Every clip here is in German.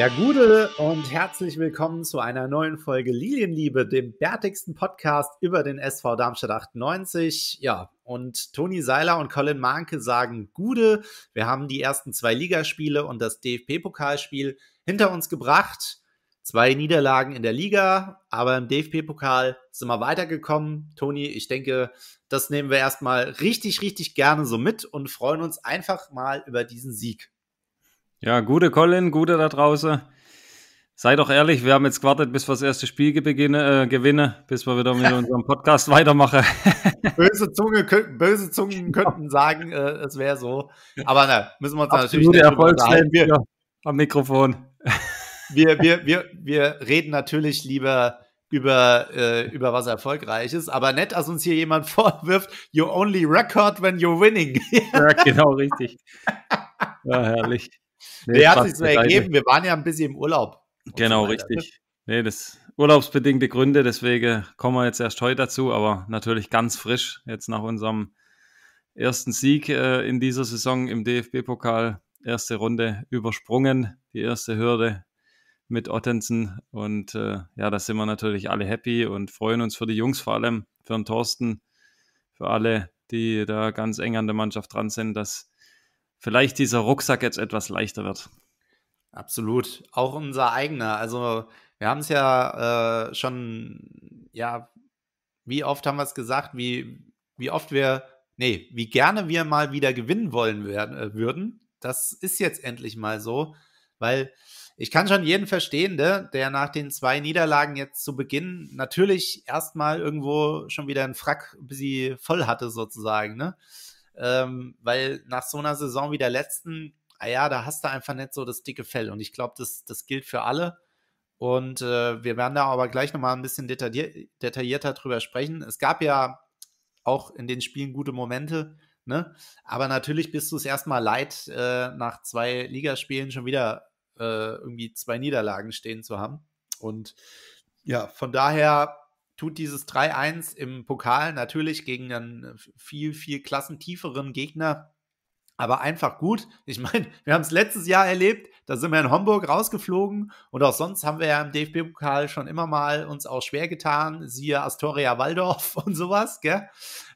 Ja, Gude und herzlich willkommen zu einer neuen Folge Lilienliebe, dem bärtigsten Podcast über den SV Darmstadt 98. Ja, und Toni Seiler und Colin Manke sagen Gude. Wir haben die ersten zwei Ligaspiele und das dfp pokalspiel hinter uns gebracht. Zwei Niederlagen in der Liga, aber im dfp pokal sind wir weitergekommen. Toni, ich denke, das nehmen wir erstmal richtig, richtig gerne so mit und freuen uns einfach mal über diesen Sieg. Ja, gute Colin, gute da draußen. Sei doch ehrlich, wir haben jetzt gewartet, bis wir das erste Spiel beginne, äh, gewinnen, bis wir wieder mit unserem Podcast weitermachen. böse, Zunge, böse Zungen genau. könnten sagen, äh, es wäre so. Aber na, müssen wir uns natürlich nicht Erfolgsland wir, am Mikrofon. wir, wir, wir, wir reden natürlich lieber über, äh, über was Erfolgreiches, aber nett, dass uns hier jemand vorwirft, you only record when you're winning. ja, genau, richtig. Ja, herrlich. Nee, der hat sich so ergeben. Wir waren ja ein bisschen im Urlaub. Genau, so ne? richtig. Nee, das urlaubsbedingte Gründe, deswegen kommen wir jetzt erst heute dazu, aber natürlich ganz frisch jetzt nach unserem ersten Sieg äh, in dieser Saison im DFB-Pokal. Erste Runde übersprungen, die erste Hürde mit Ottensen. Und äh, ja, da sind wir natürlich alle happy und freuen uns für die Jungs vor allem, für den Thorsten, für alle, die da ganz eng an der Mannschaft dran sind, dass vielleicht dieser Rucksack jetzt etwas leichter wird. Absolut. Auch unser eigener. Also wir haben es ja äh, schon, ja, wie oft haben wir es gesagt, wie, wie oft wir, nee, wie gerne wir mal wieder gewinnen wollen werden, äh, würden. Das ist jetzt endlich mal so, weil ich kann schon jeden verstehen, ne, der nach den zwei Niederlagen jetzt zu Beginn natürlich erstmal irgendwo schon wieder einen Frack bis sie voll hatte, sozusagen. Ne? ähm, weil nach so einer Saison wie der letzten, ah ja, da hast du einfach nicht so das dicke Fell. Und ich glaube, das, das gilt für alle. Und äh, wir werden da aber gleich nochmal ein bisschen detaillier detaillierter drüber sprechen. Es gab ja auch in den Spielen gute Momente, ne? aber natürlich bist du es erstmal leid, äh, nach zwei Ligaspielen schon wieder äh, irgendwie zwei Niederlagen stehen zu haben. Und ja, von daher tut dieses 3-1 im Pokal natürlich gegen einen äh, viel, viel klassentieferen Gegner aber einfach gut. Ich meine, wir haben es letztes Jahr erlebt, da sind wir in Homburg rausgeflogen und auch sonst haben wir ja im DFB-Pokal schon immer mal uns auch schwer getan, siehe Astoria Waldorf und sowas, gell?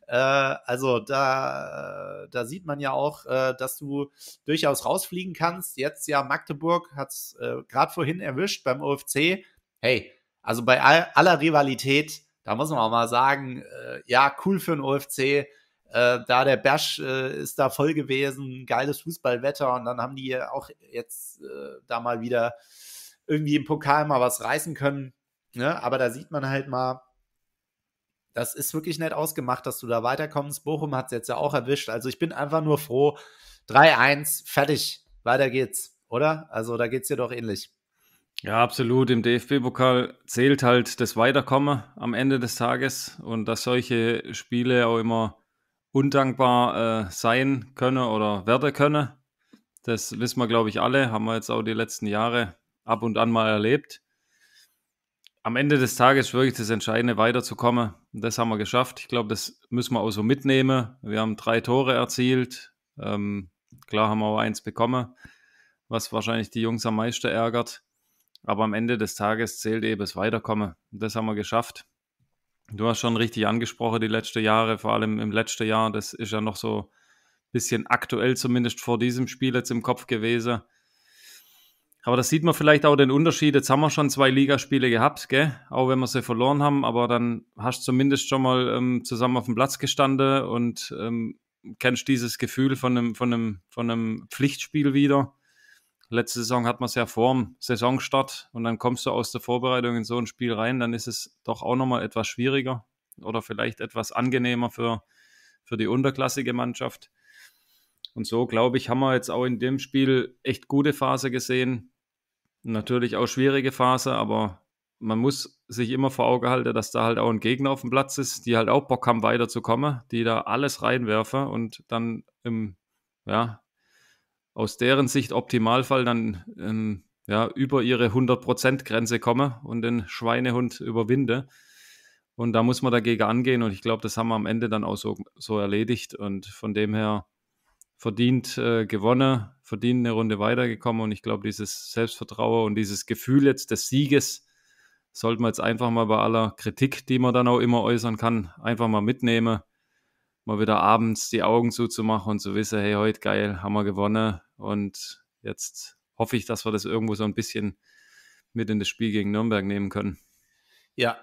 Äh, also da, da sieht man ja auch, äh, dass du durchaus rausfliegen kannst. Jetzt ja Magdeburg hat es äh, gerade vorhin erwischt beim OFC. Hey, also bei all, aller Rivalität, da muss man auch mal sagen, äh, ja, cool für den OFC. Äh, da der Bersch äh, ist da voll gewesen, geiles Fußballwetter und dann haben die auch jetzt äh, da mal wieder irgendwie im Pokal mal was reißen können. Ne? Aber da sieht man halt mal, das ist wirklich nett ausgemacht, dass du da weiterkommst. Bochum hat es jetzt ja auch erwischt. Also ich bin einfach nur froh. 3-1, fertig, weiter geht's, oder? Also da geht's dir doch ähnlich. Ja, absolut. Im DFB-Pokal zählt halt das Weiterkommen am Ende des Tages und dass solche Spiele auch immer undankbar äh, sein können oder werden können. Das wissen wir, glaube ich, alle. Haben wir jetzt auch die letzten Jahre ab und an mal erlebt. Am Ende des Tages wirklich das Entscheidende, weiterzukommen. Und das haben wir geschafft. Ich glaube, das müssen wir auch so mitnehmen. Wir haben drei Tore erzielt. Ähm, klar haben wir auch eins bekommen, was wahrscheinlich die Jungs am meisten ärgert. Aber am Ende des Tages zählt eben das Weiterkommen. Das haben wir geschafft. Du hast schon richtig angesprochen, die letzten Jahre, vor allem im letzten Jahr. Das ist ja noch so ein bisschen aktuell, zumindest vor diesem Spiel jetzt im Kopf gewesen. Aber das sieht man vielleicht auch den Unterschied. Jetzt haben wir schon zwei Ligaspiele gehabt, gell? Auch wenn wir sie verloren haben, aber dann hast du zumindest schon mal ähm, zusammen auf dem Platz gestanden und ähm, kennst dieses Gefühl von einem, von einem, von einem Pflichtspiel wieder. Letzte Saison hat man es ja vorm Saisonstart und dann kommst du aus der Vorbereitung in so ein Spiel rein, dann ist es doch auch nochmal etwas schwieriger oder vielleicht etwas angenehmer für, für die unterklassige Mannschaft. Und so, glaube ich, haben wir jetzt auch in dem Spiel echt gute Phase gesehen. Natürlich auch schwierige Phase, aber man muss sich immer vor Augen halten, dass da halt auch ein Gegner auf dem Platz ist, die halt auch Bock haben, weiterzukommen, die da alles reinwerfen und dann im, ja, aus deren Sicht Optimalfall dann ähm, ja, über ihre 100%-Grenze komme und den Schweinehund überwinde. Und da muss man dagegen angehen. Und ich glaube, das haben wir am Ende dann auch so, so erledigt. Und von dem her verdient äh, gewonnen, verdient eine Runde weitergekommen. Und ich glaube, dieses Selbstvertrauen und dieses Gefühl jetzt des Sieges sollten wir jetzt einfach mal bei aller Kritik, die man dann auch immer äußern kann, einfach mal mitnehmen mal wieder abends die Augen zuzumachen und zu wissen, hey, heute geil, haben wir gewonnen. Und jetzt hoffe ich, dass wir das irgendwo so ein bisschen mit in das Spiel gegen Nürnberg nehmen können. Ja,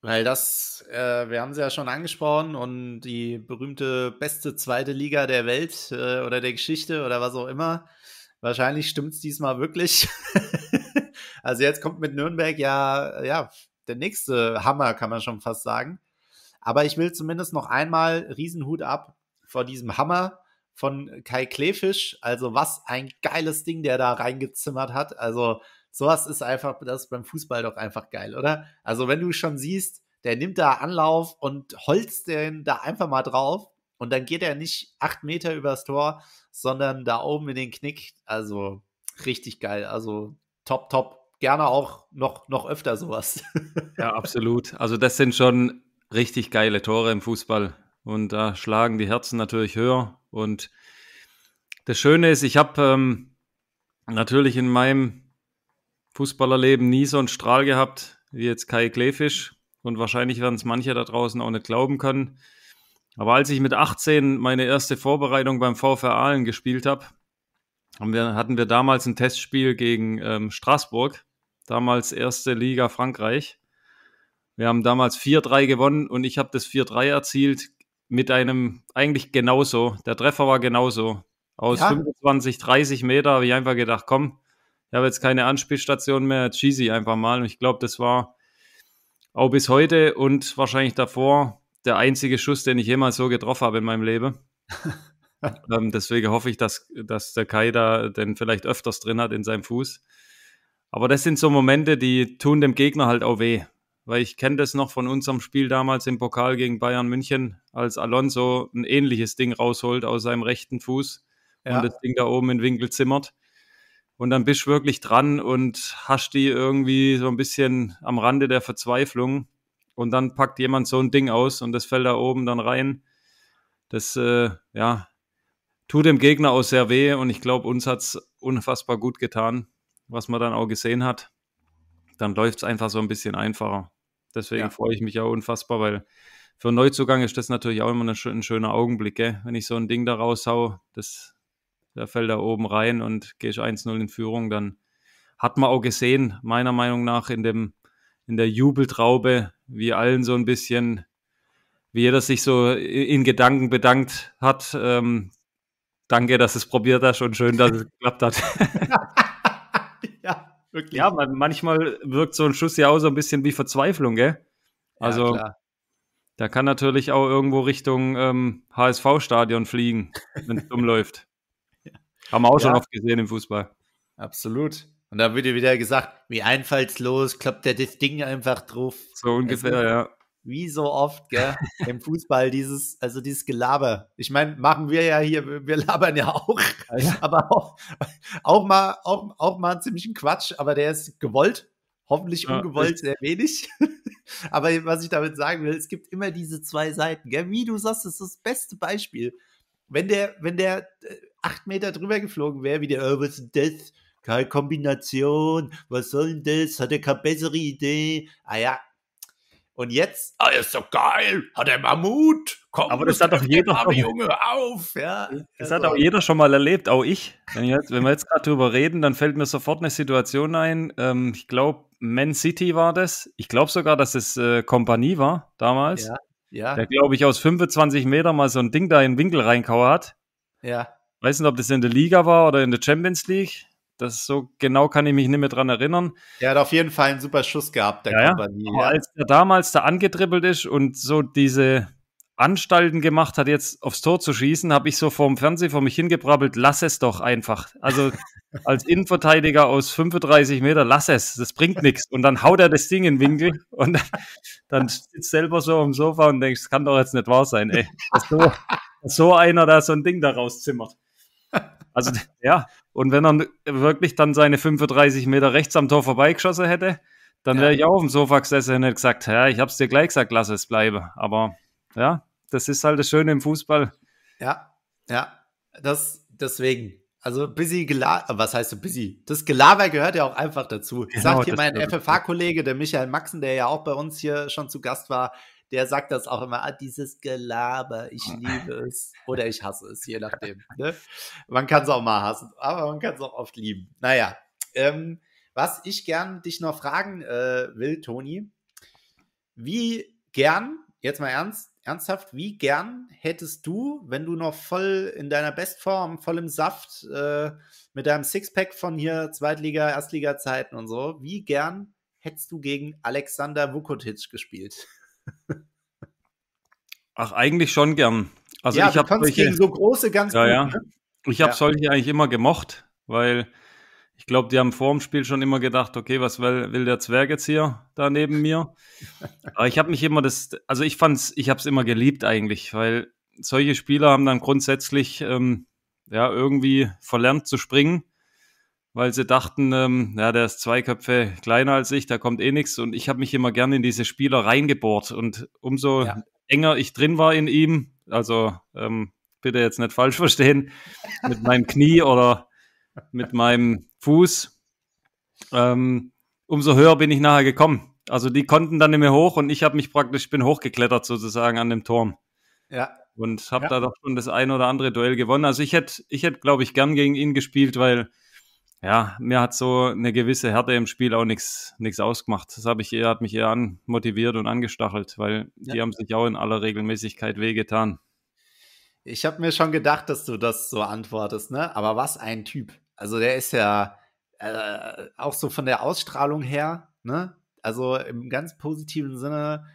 weil das, äh, wir haben es ja schon angesprochen und die berühmte beste zweite Liga der Welt äh, oder der Geschichte oder was auch immer. Wahrscheinlich stimmt es diesmal wirklich. also jetzt kommt mit Nürnberg ja, ja, der nächste Hammer, kann man schon fast sagen. Aber ich will zumindest noch einmal Riesenhut ab vor diesem Hammer von Kai Kleefisch. Also was ein geiles Ding, der da reingezimmert hat. Also sowas ist einfach, das ist beim Fußball doch einfach geil, oder? Also wenn du schon siehst, der nimmt da Anlauf und holzt den da einfach mal drauf und dann geht er nicht acht Meter übers Tor, sondern da oben in den Knick. Also richtig geil. Also top, top. Gerne auch noch, noch öfter sowas. Ja, absolut. Also das sind schon richtig geile Tore im Fußball. Und da schlagen die Herzen natürlich höher. Und das Schöne ist, ich habe ähm, natürlich in meinem Fußballerleben nie so einen Strahl gehabt wie jetzt Kai Kleefisch. Und wahrscheinlich werden es manche da draußen auch nicht glauben können. Aber als ich mit 18 meine erste Vorbereitung beim VfR Aalen gespielt habe, hatten wir damals ein Testspiel gegen ähm, Straßburg, damals erste Liga Frankreich. Wir haben damals 4-3 gewonnen und ich habe das 4-3 erzielt mit einem eigentlich genauso. Der Treffer war genauso. Aus ja. 25, 30 Meter habe ich einfach gedacht, komm, ich habe jetzt keine Anspielstation mehr, jetzt schieße ich einfach mal. Und ich glaube, das war auch bis heute und wahrscheinlich davor der einzige Schuss, den ich jemals so getroffen habe in meinem Leben. ähm, deswegen hoffe ich, dass, dass der Kai da den vielleicht öfters drin hat in seinem Fuß. Aber das sind so Momente, die tun dem Gegner halt auch weh weil ich kenne das noch von unserem Spiel damals im Pokal gegen Bayern München, als Alonso ein ähnliches Ding rausholt aus seinem rechten Fuß ja. und das Ding da oben in Winkel zimmert. Und dann bist du wirklich dran und hast die irgendwie so ein bisschen am Rande der Verzweiflung. Und dann packt jemand so ein Ding aus und das fällt da oben dann rein. Das, äh, ja, tut dem Gegner auch sehr weh und ich glaube, uns hat es unfassbar gut getan, was man dann auch gesehen hat. Dann läuft es einfach so ein bisschen einfacher. Deswegen ja. freue ich mich auch unfassbar, weil für einen Neuzugang ist das natürlich auch immer ein schöner Augenblick, gell? wenn ich so ein Ding da raushau, das, der fällt da oben rein und gehe ich 1-0 in Führung, dann hat man auch gesehen, meiner Meinung nach, in, dem, in der Jubeltraube, wie allen so ein bisschen, wie jeder sich so in Gedanken bedankt hat, ähm, danke, dass es probiert hast und schön, dass es geklappt hat. Ja, Wirklich. Ja, man, manchmal wirkt so ein Schuss ja auch so ein bisschen wie Verzweiflung, gell? Also, ja, da kann natürlich auch irgendwo Richtung ähm, HSV-Stadion fliegen, wenn es dumm läuft. Ja. Haben wir auch ja. schon oft gesehen im Fußball. Absolut. Und da wird dir wieder gesagt, wie einfallslos klappt der das Ding einfach drauf. So ungefähr, also, ja wie so oft, gell, im Fußball dieses, also dieses Gelaber. Ich meine, machen wir ja hier, wir labern ja auch, ah, ja. aber auch, auch mal, auch, auch mal einen ziemlichen Quatsch, aber der ist gewollt, hoffentlich ja, ungewollt sehr wenig. aber was ich damit sagen will, es gibt immer diese zwei Seiten, gell, wie du sagst, das ist das beste Beispiel. Wenn der, wenn der äh, acht Meter drüber geflogen wäre, wie der, oh, was ist das? Keine Kombination, was soll denn das? Hat er keine bessere Idee? Ah ja, und jetzt, ah, ist so geil, hat er Mammut, komm, aber das hat doch jeder Mann, Junge, auf, ja. Das also. hat auch jeder schon mal erlebt, auch ich. Wenn, jetzt, wenn wir jetzt gerade drüber reden, dann fällt mir sofort eine Situation ein. Ähm, ich glaube, Man City war das. Ich glaube sogar, dass es äh, Kompanie war damals. Ja. ja. Der, glaube ich, aus 25 Meter mal so ein Ding da in den Winkel reinkauert hat. Ja. Weiß nicht, ob das in der Liga war oder in der Champions League. Das so genau kann ich mich nicht mehr dran erinnern. Der hat auf jeden Fall einen super Schuss gehabt, der ja, Aber ja. als er damals da angetribbelt ist und so diese Anstalten gemacht hat, jetzt aufs Tor zu schießen, habe ich so vorm Fernseher vor mich hingebrabbelt, lass es doch einfach. Also als Innenverteidiger aus 35 Meter, lass es, das bringt nichts. Und dann haut er das Ding in den Winkel und dann, dann sitzt selber so am Sofa und denkst, das kann doch jetzt nicht wahr sein, ey. Dass so, dass so einer da so ein Ding daraus zimmert. Also, ja, und wenn er wirklich dann seine 35 Meter rechts am Tor vorbeigeschossen hätte, dann wäre ich auch auf dem Sofa gesessen und hätte gesagt, ja, ich habe es dir gleich gesagt, lass es bleiben. Aber ja, das ist halt das Schöne im Fußball. Ja, ja, das deswegen. Also busy Gelaber, was heißt so busy? Das Gelaber gehört ja auch einfach dazu. Genau, Sagt hier mein FFH-Kollege, der Michael Maxen, der ja auch bei uns hier schon zu Gast war, der sagt das auch immer, ah, dieses Gelaber, ich hm. liebe es oder ich hasse es, je nachdem. Ne? Man kann es auch mal hassen, aber man kann es auch oft lieben. Naja, ähm, was ich gern dich noch fragen äh, will, Toni, wie gern, jetzt mal ernst, ernsthaft, wie gern hättest du, wenn du noch voll in deiner Bestform, voll im Saft, äh, mit deinem Sixpack von hier Zweitliga, Erstliga-Zeiten und so, wie gern hättest du gegen Alexander Vukotic gespielt? Ach, eigentlich schon gern. Also ja, ich habe solche, gegen so große ganz ja, gut, ne? Ich habe ja. solche eigentlich immer gemocht, weil ich glaube, die haben vor dem Spiel schon immer gedacht, okay, was will, will der Zwerg jetzt hier da neben mir? Aber ich habe mich immer das, also ich fand's, ich habe es immer geliebt eigentlich, weil solche Spieler haben dann grundsätzlich ähm, ja irgendwie verlernt zu springen weil sie dachten, ähm, ja, der ist zwei Köpfe kleiner als ich, da kommt eh nichts. Und ich habe mich immer gerne in diese Spieler reingebohrt. Und umso ja. enger ich drin war in ihm, also ähm, bitte jetzt nicht falsch verstehen, mit meinem Knie oder mit meinem Fuß, ähm, umso höher bin ich nachher gekommen. Also die konnten dann nicht mehr hoch und ich habe mich praktisch, bin hochgeklettert sozusagen an dem Turm. Ja. Und habe ja. da doch schon das ein oder andere Duell gewonnen. Also ich hätte, ich hätte, glaube ich, gern gegen ihn gespielt, weil ja, mir hat so eine gewisse Härte im Spiel auch nichts nichts ausgemacht. Das habe ich eher, hat mich eher motiviert und angestachelt, weil ja. die haben sich auch in aller Regelmäßigkeit wehgetan. Ich habe mir schon gedacht, dass du das so antwortest, ne? Aber was ein Typ. Also der ist ja äh, auch so von der Ausstrahlung her, ne? Also im ganz positiven Sinne.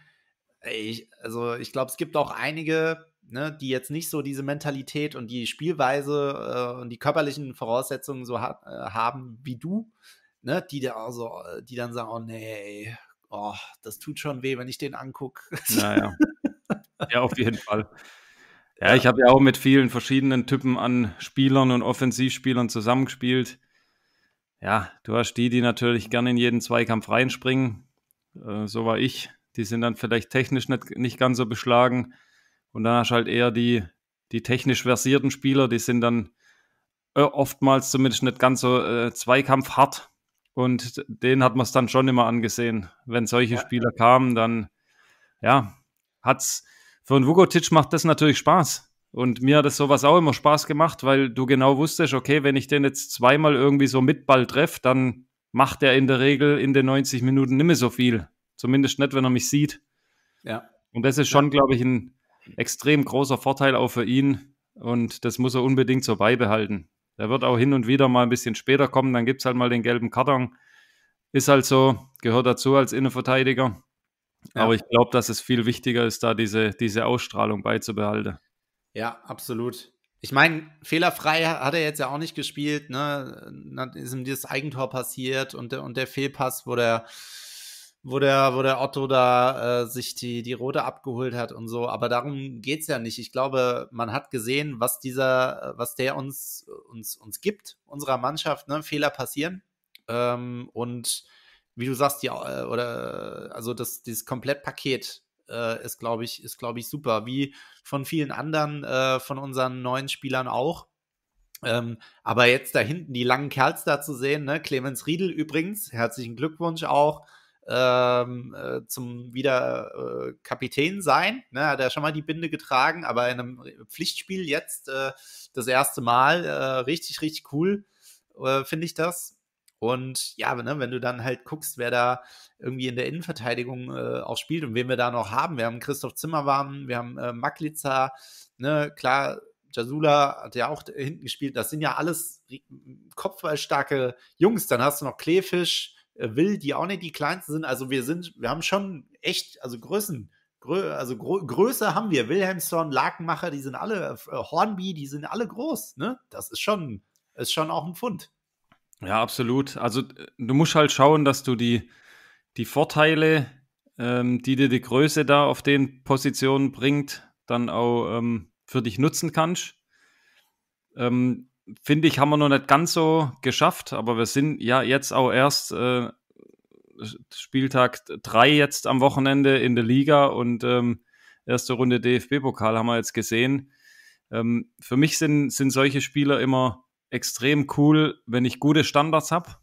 Ich, also ich glaube, es gibt auch einige ne, die jetzt nicht so diese Mentalität und die Spielweise äh, und die körperlichen Voraussetzungen so ha äh, haben wie du, ne, die, da also, die dann sagen, oh nee, oh, das tut schon weh, wenn ich den angucke. Naja. ja, auf jeden Fall. Ja, ich habe ja auch mit vielen verschiedenen Typen an Spielern und Offensivspielern zusammengespielt. Ja, du hast die, die natürlich gerne in jeden Zweikampf reinspringen. Äh, so war ich. Die sind dann vielleicht technisch nicht, nicht ganz so beschlagen. Und dann hast halt eher die, die technisch versierten Spieler, die sind dann äh, oftmals zumindest nicht ganz so äh, zweikampfhart. Und denen hat man es dann schon immer angesehen. Wenn solche ja. Spieler kamen, dann ja, hat's für einen Vukotic macht das natürlich Spaß. Und mir hat das sowas auch immer Spaß gemacht, weil du genau wusstest, okay, wenn ich den jetzt zweimal irgendwie so mit Ball treffe, dann macht er in der Regel in den 90 Minuten nicht mehr so viel. Zumindest nicht, wenn er mich sieht. Ja. Und das ist schon, ja. glaube ich, ein, extrem großer Vorteil auch für ihn und das muss er unbedingt so beibehalten. Er wird auch hin und wieder mal ein bisschen später kommen, dann gibt es halt mal den gelben Karton. Ist halt so, gehört dazu als Innenverteidiger. Ja. Aber ich glaube, dass es viel wichtiger ist, da diese, diese Ausstrahlung beizubehalten. Ja, absolut. Ich meine, fehlerfrei hat er jetzt ja auch nicht gespielt. Ne? Dann ist ihm dieses Eigentor passiert und, der, und der Fehlpass, wo der wo der, wo der Otto da äh, sich die, die Rote abgeholt hat und so. Aber darum geht es ja nicht. Ich glaube, man hat gesehen, was dieser, äh, was der uns, uns, uns gibt, unserer Mannschaft, ne? Fehler passieren. Ähm, und wie du sagst, ja, äh, oder äh, also das, dieses Komplettpaket äh, ist, glaube ich, ist, glaube ich, super. Wie von vielen anderen, äh, von unseren neuen Spielern auch. Ähm, aber jetzt da hinten die langen Kerls da zu sehen, ne? Clemens Riedel übrigens, herzlichen Glückwunsch auch ähm, äh, zum wieder äh, Kapitän sein. Ne, hat er schon mal die Binde getragen, aber in einem Pflichtspiel jetzt äh, das erste Mal äh, richtig, richtig cool, äh, finde ich das. Und ja, ne, wenn du dann halt guckst, wer da irgendwie in der Innenverteidigung äh, auch spielt und wen wir da noch haben. Wir haben Christoph Zimmermann, wir haben äh, Maklitzer, ne, klar, Jasula hat ja auch hinten gespielt. Das sind ja alles kopfballstarke Jungs. Dann hast du noch Kleefisch, äh, will, die auch nicht die kleinsten sind. Also wir sind, wir haben schon echt, also Größen, Grö also Gro Größe haben wir. Wilhelmsson, Lakenmacher, die sind alle, äh, Hornby, die sind alle groß. Ne? Das ist schon, ist schon auch ein Pfund. Ja, absolut. Also du musst halt schauen, dass du die, die Vorteile, ähm, die dir die Größe da auf den Positionen bringt, dann auch ähm, für dich nutzen kannst. Ähm, finde ich, haben wir noch nicht ganz so geschafft, aber wir sind ja jetzt auch erst äh, Spieltag 3 jetzt am Wochenende in der Liga und ähm, erste Runde DFB-Pokal haben wir jetzt gesehen. Ähm, für mich sind, sind solche Spieler immer extrem cool, wenn ich gute Standards habe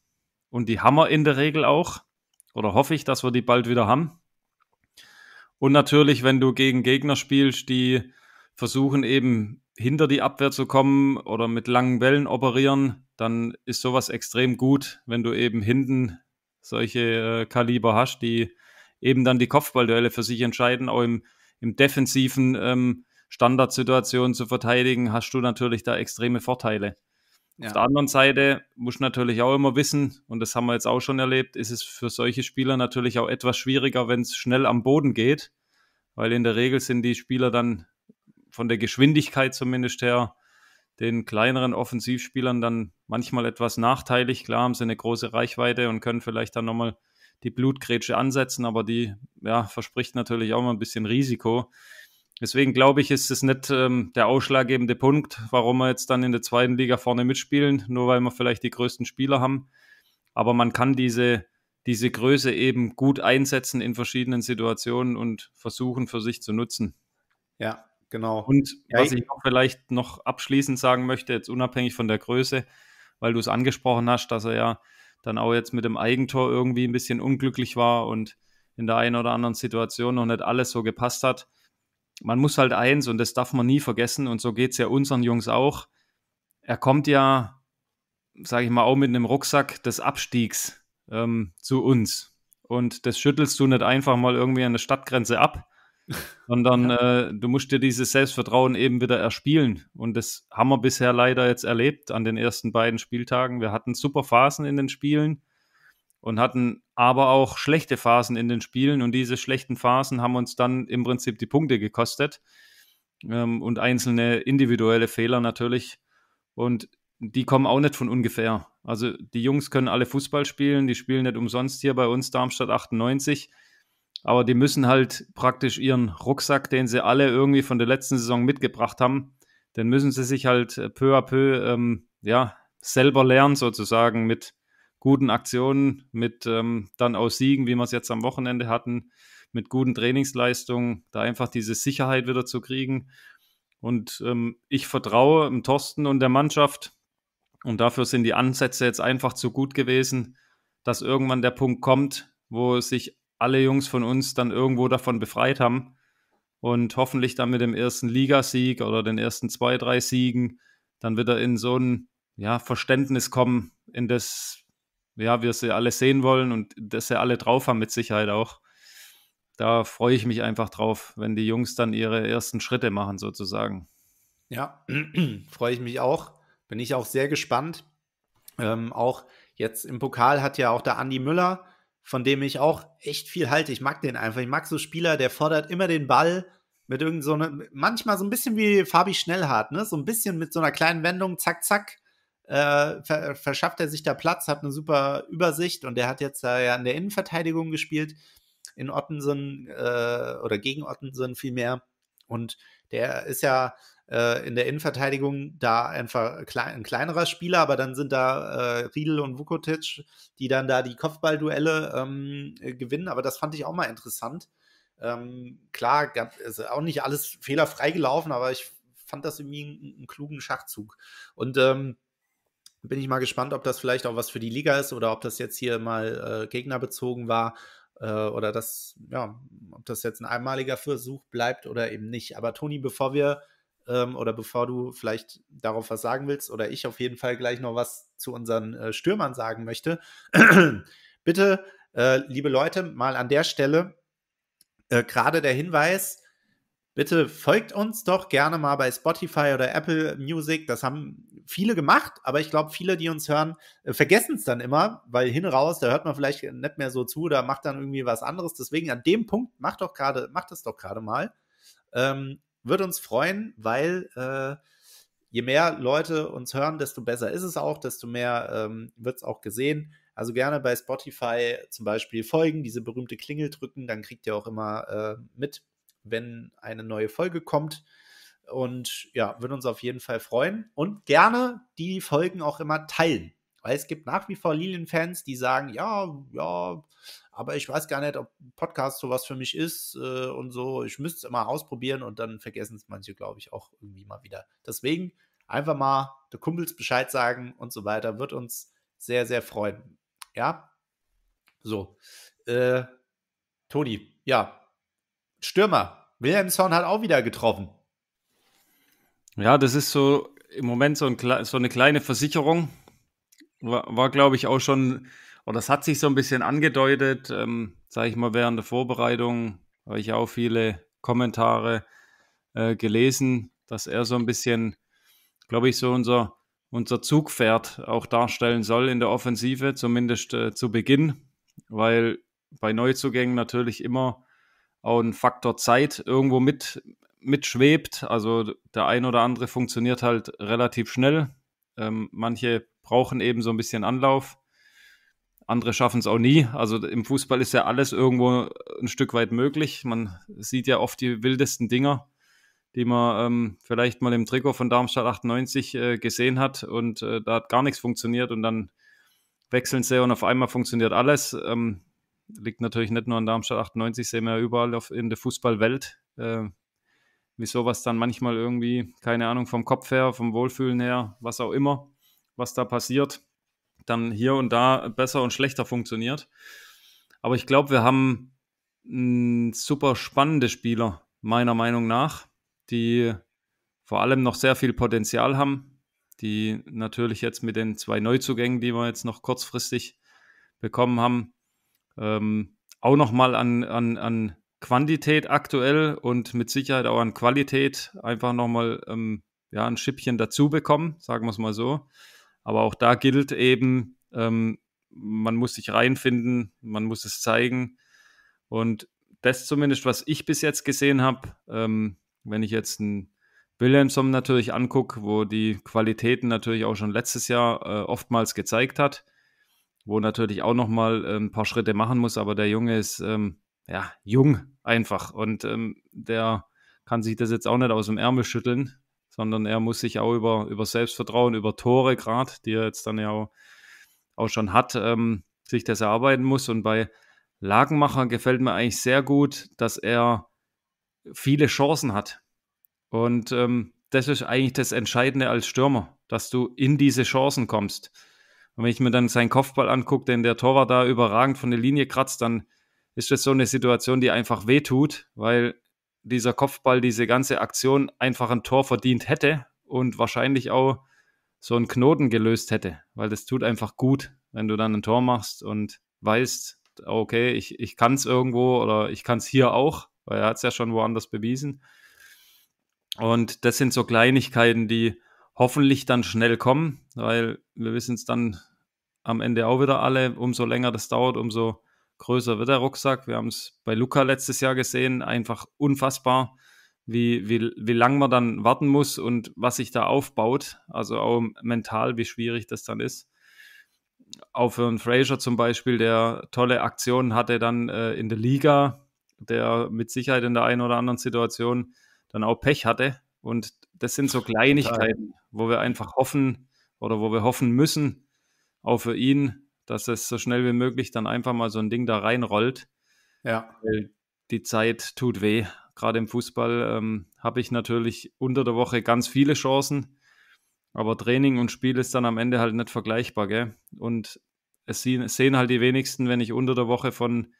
und die haben wir in der Regel auch oder hoffe ich, dass wir die bald wieder haben. Und natürlich, wenn du gegen Gegner spielst, die versuchen eben hinter die Abwehr zu kommen oder mit langen Wellen operieren, dann ist sowas extrem gut, wenn du eben hinten solche äh, Kaliber hast, die eben dann die Kopfballduelle für sich entscheiden, auch im, im defensiven ähm, Standardsituationen zu verteidigen, hast du natürlich da extreme Vorteile. Ja. Auf der anderen Seite musst du natürlich auch immer wissen, und das haben wir jetzt auch schon erlebt, ist es für solche Spieler natürlich auch etwas schwieriger, wenn es schnell am Boden geht, weil in der Regel sind die Spieler dann von der Geschwindigkeit zumindest her den kleineren Offensivspielern dann manchmal etwas nachteilig. Klar haben sie eine große Reichweite und können vielleicht dann nochmal die Blutgrätsche ansetzen, aber die ja, verspricht natürlich auch mal ein bisschen Risiko. Deswegen glaube ich, ist es nicht ähm, der ausschlaggebende Punkt, warum wir jetzt dann in der zweiten Liga vorne mitspielen, nur weil wir vielleicht die größten Spieler haben. Aber man kann diese, diese Größe eben gut einsetzen in verschiedenen Situationen und versuchen, für sich zu nutzen. Ja, Genau. Und was ich noch vielleicht noch abschließend sagen möchte, jetzt unabhängig von der Größe, weil du es angesprochen hast, dass er ja dann auch jetzt mit dem Eigentor irgendwie ein bisschen unglücklich war und in der einen oder anderen Situation noch nicht alles so gepasst hat. Man muss halt eins, und das darf man nie vergessen, und so geht es ja unseren Jungs auch. Er kommt ja, sage ich mal, auch mit einem Rucksack des Abstiegs ähm, zu uns. Und das schüttelst du nicht einfach mal irgendwie an der Stadtgrenze ab, sondern äh, du musst dir dieses Selbstvertrauen eben wieder erspielen. Und das haben wir bisher leider jetzt erlebt an den ersten beiden Spieltagen. Wir hatten super Phasen in den Spielen und hatten aber auch schlechte Phasen in den Spielen. Und diese schlechten Phasen haben uns dann im Prinzip die Punkte gekostet ähm, und einzelne individuelle Fehler natürlich. Und die kommen auch nicht von ungefähr. Also die Jungs können alle Fußball spielen, die spielen nicht umsonst hier bei uns Darmstadt 98. Aber die müssen halt praktisch ihren Rucksack, den sie alle irgendwie von der letzten Saison mitgebracht haben, den müssen sie sich halt äh, peu à peu ähm, ja, selber lernen, sozusagen mit guten Aktionen, mit ähm, dann aus Siegen, wie wir es jetzt am Wochenende hatten, mit guten Trainingsleistungen, da einfach diese Sicherheit wieder zu kriegen. Und ähm, ich vertraue im Thorsten und der Mannschaft. Und dafür sind die Ansätze jetzt einfach zu gut gewesen, dass irgendwann der Punkt kommt, wo sich alle Jungs von uns dann irgendwo davon befreit haben und hoffentlich dann mit dem ersten Ligasieg oder den ersten zwei, drei Siegen dann wieder in so ein ja, Verständnis kommen, in das ja, wir sie alle sehen wollen und dass sie alle drauf haben mit Sicherheit auch. Da freue ich mich einfach drauf, wenn die Jungs dann ihre ersten Schritte machen sozusagen. Ja, freue ich mich auch. Bin ich auch sehr gespannt. Ähm, auch jetzt im Pokal hat ja auch der Andi Müller von dem ich auch echt viel halte. Ich mag den einfach. Ich mag so Spieler, der fordert immer den Ball mit irgend so einer, manchmal so ein bisschen wie Fabi Schnellhardt, ne? So ein bisschen mit so einer kleinen Wendung, zack, zack, äh, ver verschafft er sich da Platz, hat eine super Übersicht und der hat jetzt da ja in der Innenverteidigung gespielt, in Ottensen äh, oder gegen Ottensen vielmehr. Und der ist ja äh, in der Innenverteidigung da einfach klein, ein kleinerer Spieler, aber dann sind da äh, Riedel und Vukotic, die dann da die Kopfballduelle ähm, äh, gewinnen. Aber das fand ich auch mal interessant. Ähm, klar, gab, ist auch nicht alles fehlerfrei gelaufen, aber ich fand das irgendwie einen, einen klugen Schachzug. Und ähm, bin ich mal gespannt, ob das vielleicht auch was für die Liga ist oder ob das jetzt hier mal äh, gegnerbezogen war äh, oder das, ja, ob das jetzt ein einmaliger Versuch bleibt oder eben nicht. Aber Toni, bevor wir ähm, oder bevor du vielleicht darauf was sagen willst oder ich auf jeden Fall gleich noch was zu unseren äh, Stürmern sagen möchte, bitte, äh, liebe Leute, mal an der Stelle äh, gerade der Hinweis, bitte folgt uns doch gerne mal bei Spotify oder Apple Music. Das haben viele gemacht, aber ich glaube, viele, die uns hören, äh, vergessen es dann immer, weil hin raus, da hört man vielleicht nicht mehr so zu, da macht dann irgendwie was anderes. Deswegen an dem Punkt, macht doch gerade, macht es doch gerade mal. Ähm, würde uns freuen, weil äh, je mehr Leute uns hören, desto besser ist es auch, desto mehr ähm, wird es auch gesehen. Also gerne bei Spotify zum Beispiel folgen, diese berühmte Klingel drücken, dann kriegt ihr auch immer äh, mit, wenn eine neue Folge kommt. Und ja, würde uns auf jeden Fall freuen. Und gerne die Folgen auch immer teilen. Weil es gibt nach wie vor Lilienfans, die sagen, ja, ja, aber ich weiß gar nicht, ob ein Podcast sowas für mich ist äh, und so. Ich müsste es immer ausprobieren und dann vergessen es manche, glaube ich, auch irgendwie mal wieder. Deswegen einfach mal der Kumpels Bescheid sagen und so weiter. Wird uns sehr, sehr freuen. Ja? So. Äh, Toni, ja. Stürmer. Wilhelmsson hat auch wieder getroffen. Ja, das ist so im Moment so, ein, so eine kleine Versicherung. War, war glaube ich, auch schon oder es hat sich so ein bisschen angedeutet, ähm, sage ich mal, während der Vorbereitung habe ich auch viele Kommentare äh, gelesen, dass er so ein bisschen, glaube ich, so unser, unser Zugpferd auch darstellen soll in der Offensive, zumindest äh, zu Beginn, weil bei Neuzugängen natürlich immer auch ein Faktor Zeit irgendwo mit, mitschwebt. Also der ein oder andere funktioniert halt relativ schnell. Ähm, manche brauchen eben so ein bisschen Anlauf. Andere schaffen es auch nie. Also im Fußball ist ja alles irgendwo ein Stück weit möglich. Man sieht ja oft die wildesten Dinger, die man ähm, vielleicht mal im Trikot von Darmstadt 98 äh, gesehen hat und äh, da hat gar nichts funktioniert und dann wechseln sie und auf einmal funktioniert alles. Ähm, liegt natürlich nicht nur an Darmstadt 98, sehen wir ja überall auf, in der Fußballwelt, äh, wie sowas dann manchmal irgendwie, keine Ahnung, vom Kopf her, vom Wohlfühlen her, was auch immer, was da passiert dann hier und da besser und schlechter funktioniert. Aber ich glaube, wir haben super spannende Spieler, meiner Meinung nach, die vor allem noch sehr viel Potenzial haben, die natürlich jetzt mit den zwei Neuzugängen, die wir jetzt noch kurzfristig bekommen haben, ähm, auch nochmal an, an, an Quantität aktuell und mit Sicherheit auch an Qualität einfach nochmal ähm, ja, ein Schippchen dazu bekommen, sagen wir es mal so. Aber auch da gilt eben, ähm, man muss sich reinfinden, man muss es zeigen. Und das zumindest, was ich bis jetzt gesehen habe, ähm, wenn ich jetzt einen Williamson natürlich angucke, wo die Qualitäten natürlich auch schon letztes Jahr äh, oftmals gezeigt hat, wo natürlich auch nochmal äh, ein paar Schritte machen muss, aber der Junge ist ähm, ja jung einfach und ähm, der kann sich das jetzt auch nicht aus dem Ärmel schütteln sondern er muss sich auch über, über Selbstvertrauen, über Tore gerade, die er jetzt dann ja auch, auch schon hat, ähm, sich das erarbeiten muss. Und bei Lagenmacher gefällt mir eigentlich sehr gut, dass er viele Chancen hat. Und ähm, das ist eigentlich das Entscheidende als Stürmer, dass du in diese Chancen kommst. Und wenn ich mir dann seinen Kopfball angucke, den der Torwart da überragend von der Linie kratzt, dann ist das so eine Situation, die einfach wehtut, weil dieser Kopfball, diese ganze Aktion einfach ein Tor verdient hätte und wahrscheinlich auch so einen Knoten gelöst hätte, weil das tut einfach gut, wenn du dann ein Tor machst und weißt, okay, ich, ich kann es irgendwo oder ich kann es hier auch, weil er hat es ja schon woanders bewiesen. Und das sind so Kleinigkeiten, die hoffentlich dann schnell kommen, weil wir wissen es dann am Ende auch wieder alle, umso länger das dauert, umso größer wird der Rucksack. Wir haben es bei Luca letztes Jahr gesehen, einfach unfassbar, wie, wie, wie lange man dann warten muss und was sich da aufbaut. Also auch mental, wie schwierig das dann ist. Auch für einen Fraser zum Beispiel, der tolle Aktionen hatte dann äh, in der Liga, der mit Sicherheit in der einen oder anderen Situation dann auch Pech hatte. Und das sind so Kleinigkeiten, wo wir einfach hoffen oder wo wir hoffen müssen, auch für ihn, dass es so schnell wie möglich dann einfach mal so ein Ding da reinrollt. Ja. die Zeit tut weh. Gerade im Fußball ähm, habe ich natürlich unter der Woche ganz viele Chancen, aber Training und Spiel ist dann am Ende halt nicht vergleichbar. Gell? Und es sehen halt die wenigsten, wenn ich unter der Woche von,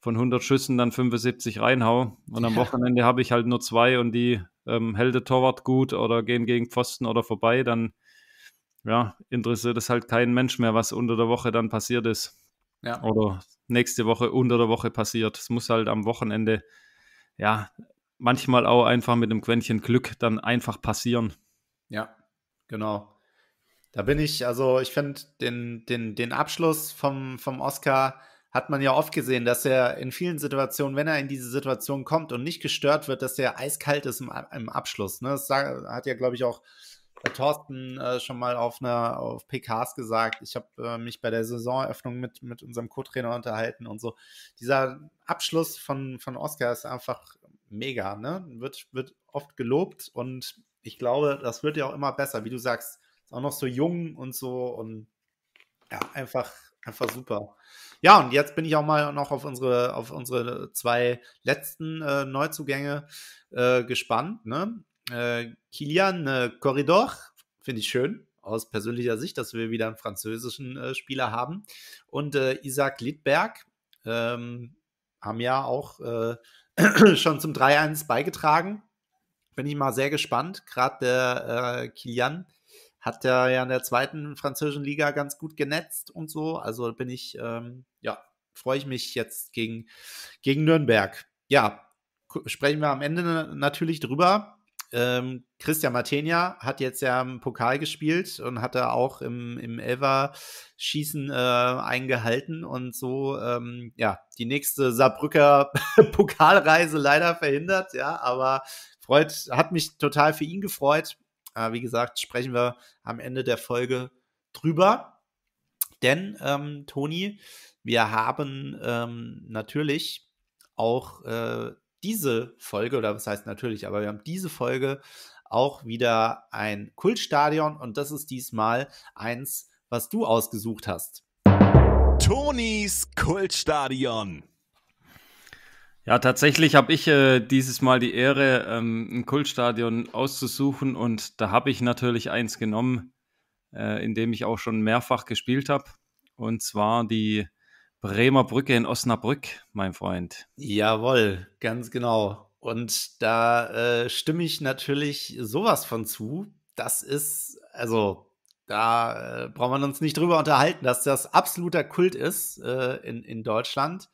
von 100 Schüssen dann 75 reinhau. Und am Wochenende habe ich halt nur zwei und die ähm, hält der Torwart gut oder gehen gegen Pfosten oder vorbei. Dann ja, interessiert es halt keinen Mensch mehr, was unter der Woche dann passiert ist. Ja. Oder nächste Woche unter der Woche passiert. Es muss halt am Wochenende, ja, manchmal auch einfach mit einem Quäntchen Glück dann einfach passieren. Ja, genau. Da bin ich, also ich finde, den, den, den Abschluss vom, vom Oscar hat man ja oft gesehen, dass er in vielen Situationen, wenn er in diese Situation kommt und nicht gestört wird, dass er eiskalt ist im, im Abschluss. Ne? Das hat ja, glaube ich, auch äh, Thorsten äh, schon mal auf einer auf PKs gesagt. Ich habe äh, mich bei der Saisoneröffnung mit, mit unserem Co-Trainer unterhalten und so. Dieser Abschluss von, von Oscar ist einfach mega, ne? Wird, wird oft gelobt und ich glaube, das wird ja auch immer besser, wie du sagst. Ist auch noch so jung und so und ja, einfach, einfach super. Ja, und jetzt bin ich auch mal noch auf unsere, auf unsere zwei letzten äh, Neuzugänge äh, gespannt. Ne? äh, Kilian äh, Corridor, finde ich schön aus persönlicher Sicht, dass wir wieder einen französischen äh, Spieler haben. Und äh, Isaac Littberg ähm, haben ja auch äh, schon zum 3-1 beigetragen. Bin ich mal sehr gespannt. Gerade der äh, Kilian hat ja in der zweiten französischen Liga ganz gut genetzt und so. Also bin ich, ähm, ja, freue ich mich jetzt gegen, gegen Nürnberg. Ja, sprechen wir am Ende natürlich drüber. Ähm, Christian Matenia hat jetzt ja im Pokal gespielt und hat da auch im, im Elver-Schießen äh, eingehalten und so, ähm, ja, die nächste Saarbrücker Pokalreise leider verhindert, ja, aber freut, hat mich total für ihn gefreut. Äh, wie gesagt, sprechen wir am Ende der Folge drüber. Denn, ähm, Toni, wir haben ähm, natürlich auch äh, diese Folge, oder was heißt natürlich, aber wir haben diese Folge auch wieder ein Kultstadion und das ist diesmal eins, was du ausgesucht hast. Tonis Kultstadion. Ja, tatsächlich habe ich äh, dieses Mal die Ehre, ähm, ein Kultstadion auszusuchen und da habe ich natürlich eins genommen, äh, in dem ich auch schon mehrfach gespielt habe. Und zwar die Bremer Brücke in Osnabrück, mein Freund. Jawohl, ganz genau. Und da äh, stimme ich natürlich sowas von zu. Das ist, also, da äh, braucht man uns nicht drüber unterhalten, dass das absoluter Kult ist äh, in, in Deutschland.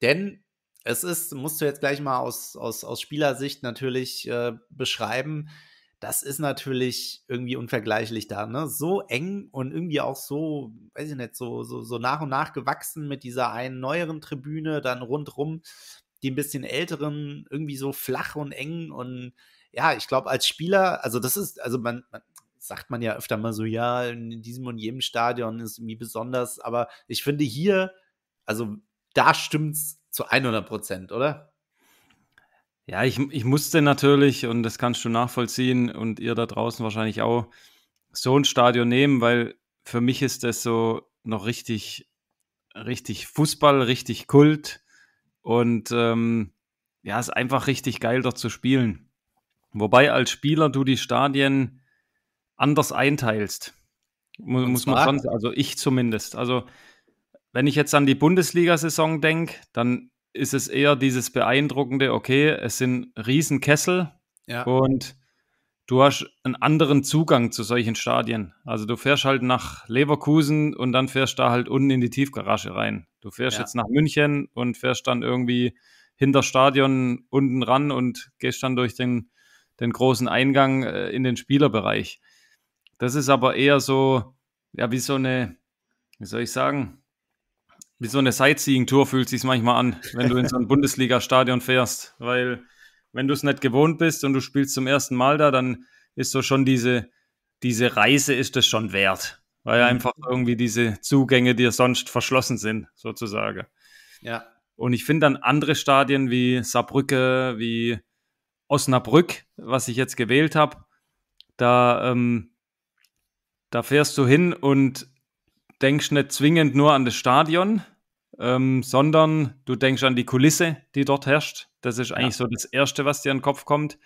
Denn es ist, musst du jetzt gleich mal aus, aus, aus Spielersicht natürlich äh, beschreiben, das ist natürlich irgendwie unvergleichlich da, ne? So eng und irgendwie auch so, weiß ich nicht, so, so, so nach und nach gewachsen mit dieser einen neueren Tribüne, dann rundrum die ein bisschen älteren, irgendwie so flach und eng und ja, ich glaube, als Spieler, also das ist, also man, man sagt man ja öfter mal so, ja, in diesem und jedem Stadion ist irgendwie besonders, aber ich finde hier, also da stimmt's zu 100 Prozent, oder? Ja, ich, ich musste natürlich, und das kannst du nachvollziehen und ihr da draußen wahrscheinlich auch, so ein Stadion nehmen, weil für mich ist das so noch richtig, richtig Fußball, richtig Kult und ähm, ja, ist einfach richtig geil dort zu spielen. Wobei als Spieler du die Stadien anders einteilst. Muss, muss man schon, also ich zumindest. Also wenn ich jetzt an die Bundesliga-Saison denke, dann ist es eher dieses beeindruckende, okay, es sind Riesenkessel ja. und du hast einen anderen Zugang zu solchen Stadien. Also du fährst halt nach Leverkusen und dann fährst da halt unten in die Tiefgarage rein. Du fährst ja. jetzt nach München und fährst dann irgendwie hinter Stadion unten ran und gehst dann durch den, den großen Eingang äh, in den Spielerbereich. Das ist aber eher so, ja, wie so eine, wie soll ich sagen, wie so eine Sightseeing-Tour fühlt sich manchmal an, wenn du in so ein Bundesliga-Stadion fährst. Weil wenn du es nicht gewohnt bist und du spielst zum ersten Mal da, dann ist so schon diese, diese Reise ist es schon wert. Weil mhm. einfach irgendwie diese Zugänge dir sonst verschlossen sind, sozusagen. Ja. Und ich finde dann andere Stadien wie Saarbrücke, wie Osnabrück, was ich jetzt gewählt habe, da, ähm, da fährst du hin und denkst nicht zwingend nur an das Stadion, ähm, sondern du denkst an die Kulisse, die dort herrscht. Das ist eigentlich ja. so das Erste, was dir in den Kopf kommt.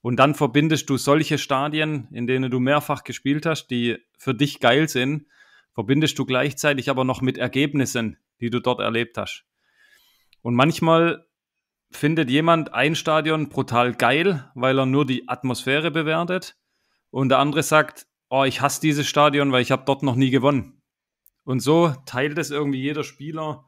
Und dann verbindest du solche Stadien, in denen du mehrfach gespielt hast, die für dich geil sind, verbindest du gleichzeitig aber noch mit Ergebnissen, die du dort erlebt hast. Und manchmal findet jemand ein Stadion brutal geil, weil er nur die Atmosphäre bewertet. Und der andere sagt, oh, ich hasse dieses Stadion, weil ich habe dort noch nie gewonnen. Und so teilt es irgendwie jeder Spieler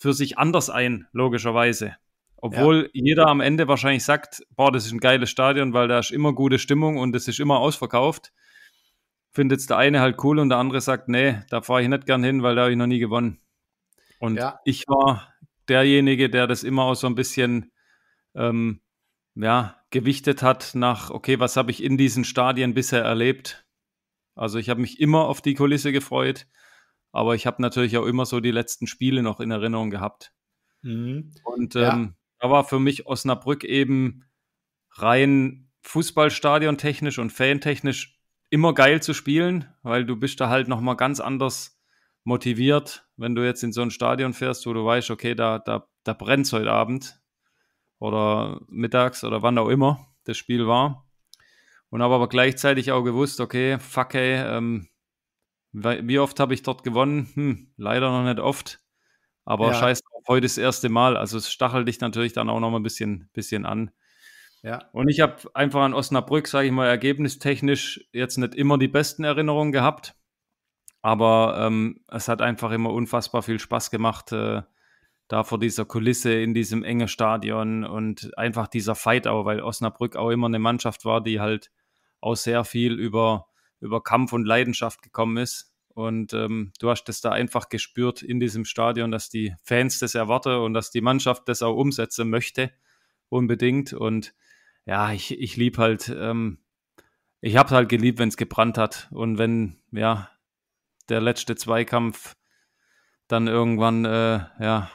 für sich anders ein, logischerweise. Obwohl ja. jeder am Ende wahrscheinlich sagt, boah, das ist ein geiles Stadion, weil da ist immer gute Stimmung und es ist immer ausverkauft. Findet es der eine halt cool und der andere sagt, nee, da fahre ich nicht gern hin, weil da habe ich noch nie gewonnen. Und ja. ich war derjenige, der das immer auch so ein bisschen ähm, ja, gewichtet hat nach, okay, was habe ich in diesen Stadien bisher erlebt? Also ich habe mich immer auf die Kulisse gefreut. Aber ich habe natürlich auch immer so die letzten Spiele noch in Erinnerung gehabt. Mhm. Und ähm, ja. da war für mich Osnabrück eben rein Fußballstadion technisch und fantechnisch immer geil zu spielen, weil du bist da halt nochmal ganz anders motiviert, wenn du jetzt in so ein Stadion fährst, wo du weißt, okay, da, da, da brennt es heute Abend oder mittags oder wann auch immer das Spiel war. Und habe aber gleichzeitig auch gewusst, okay, fuck ey, ähm, wie oft habe ich dort gewonnen? Hm, leider noch nicht oft. Aber ja. scheiß drauf, heute das erste Mal. Also es stachelt dich natürlich dann auch noch mal ein bisschen, bisschen an. Ja. Und ich habe einfach an Osnabrück, sage ich mal, ergebnistechnisch jetzt nicht immer die besten Erinnerungen gehabt. Aber ähm, es hat einfach immer unfassbar viel Spaß gemacht, äh, da vor dieser Kulisse in diesem engen Stadion und einfach dieser Fight auch, weil Osnabrück auch immer eine Mannschaft war, die halt auch sehr viel über über Kampf und Leidenschaft gekommen ist. Und ähm, du hast das da einfach gespürt in diesem Stadion, dass die Fans das erwarten und dass die Mannschaft das auch umsetzen möchte, unbedingt. Und ja, ich, ich liebe halt, ähm, ich habe halt geliebt, wenn es gebrannt hat und wenn, ja, der letzte Zweikampf dann irgendwann, äh, ja,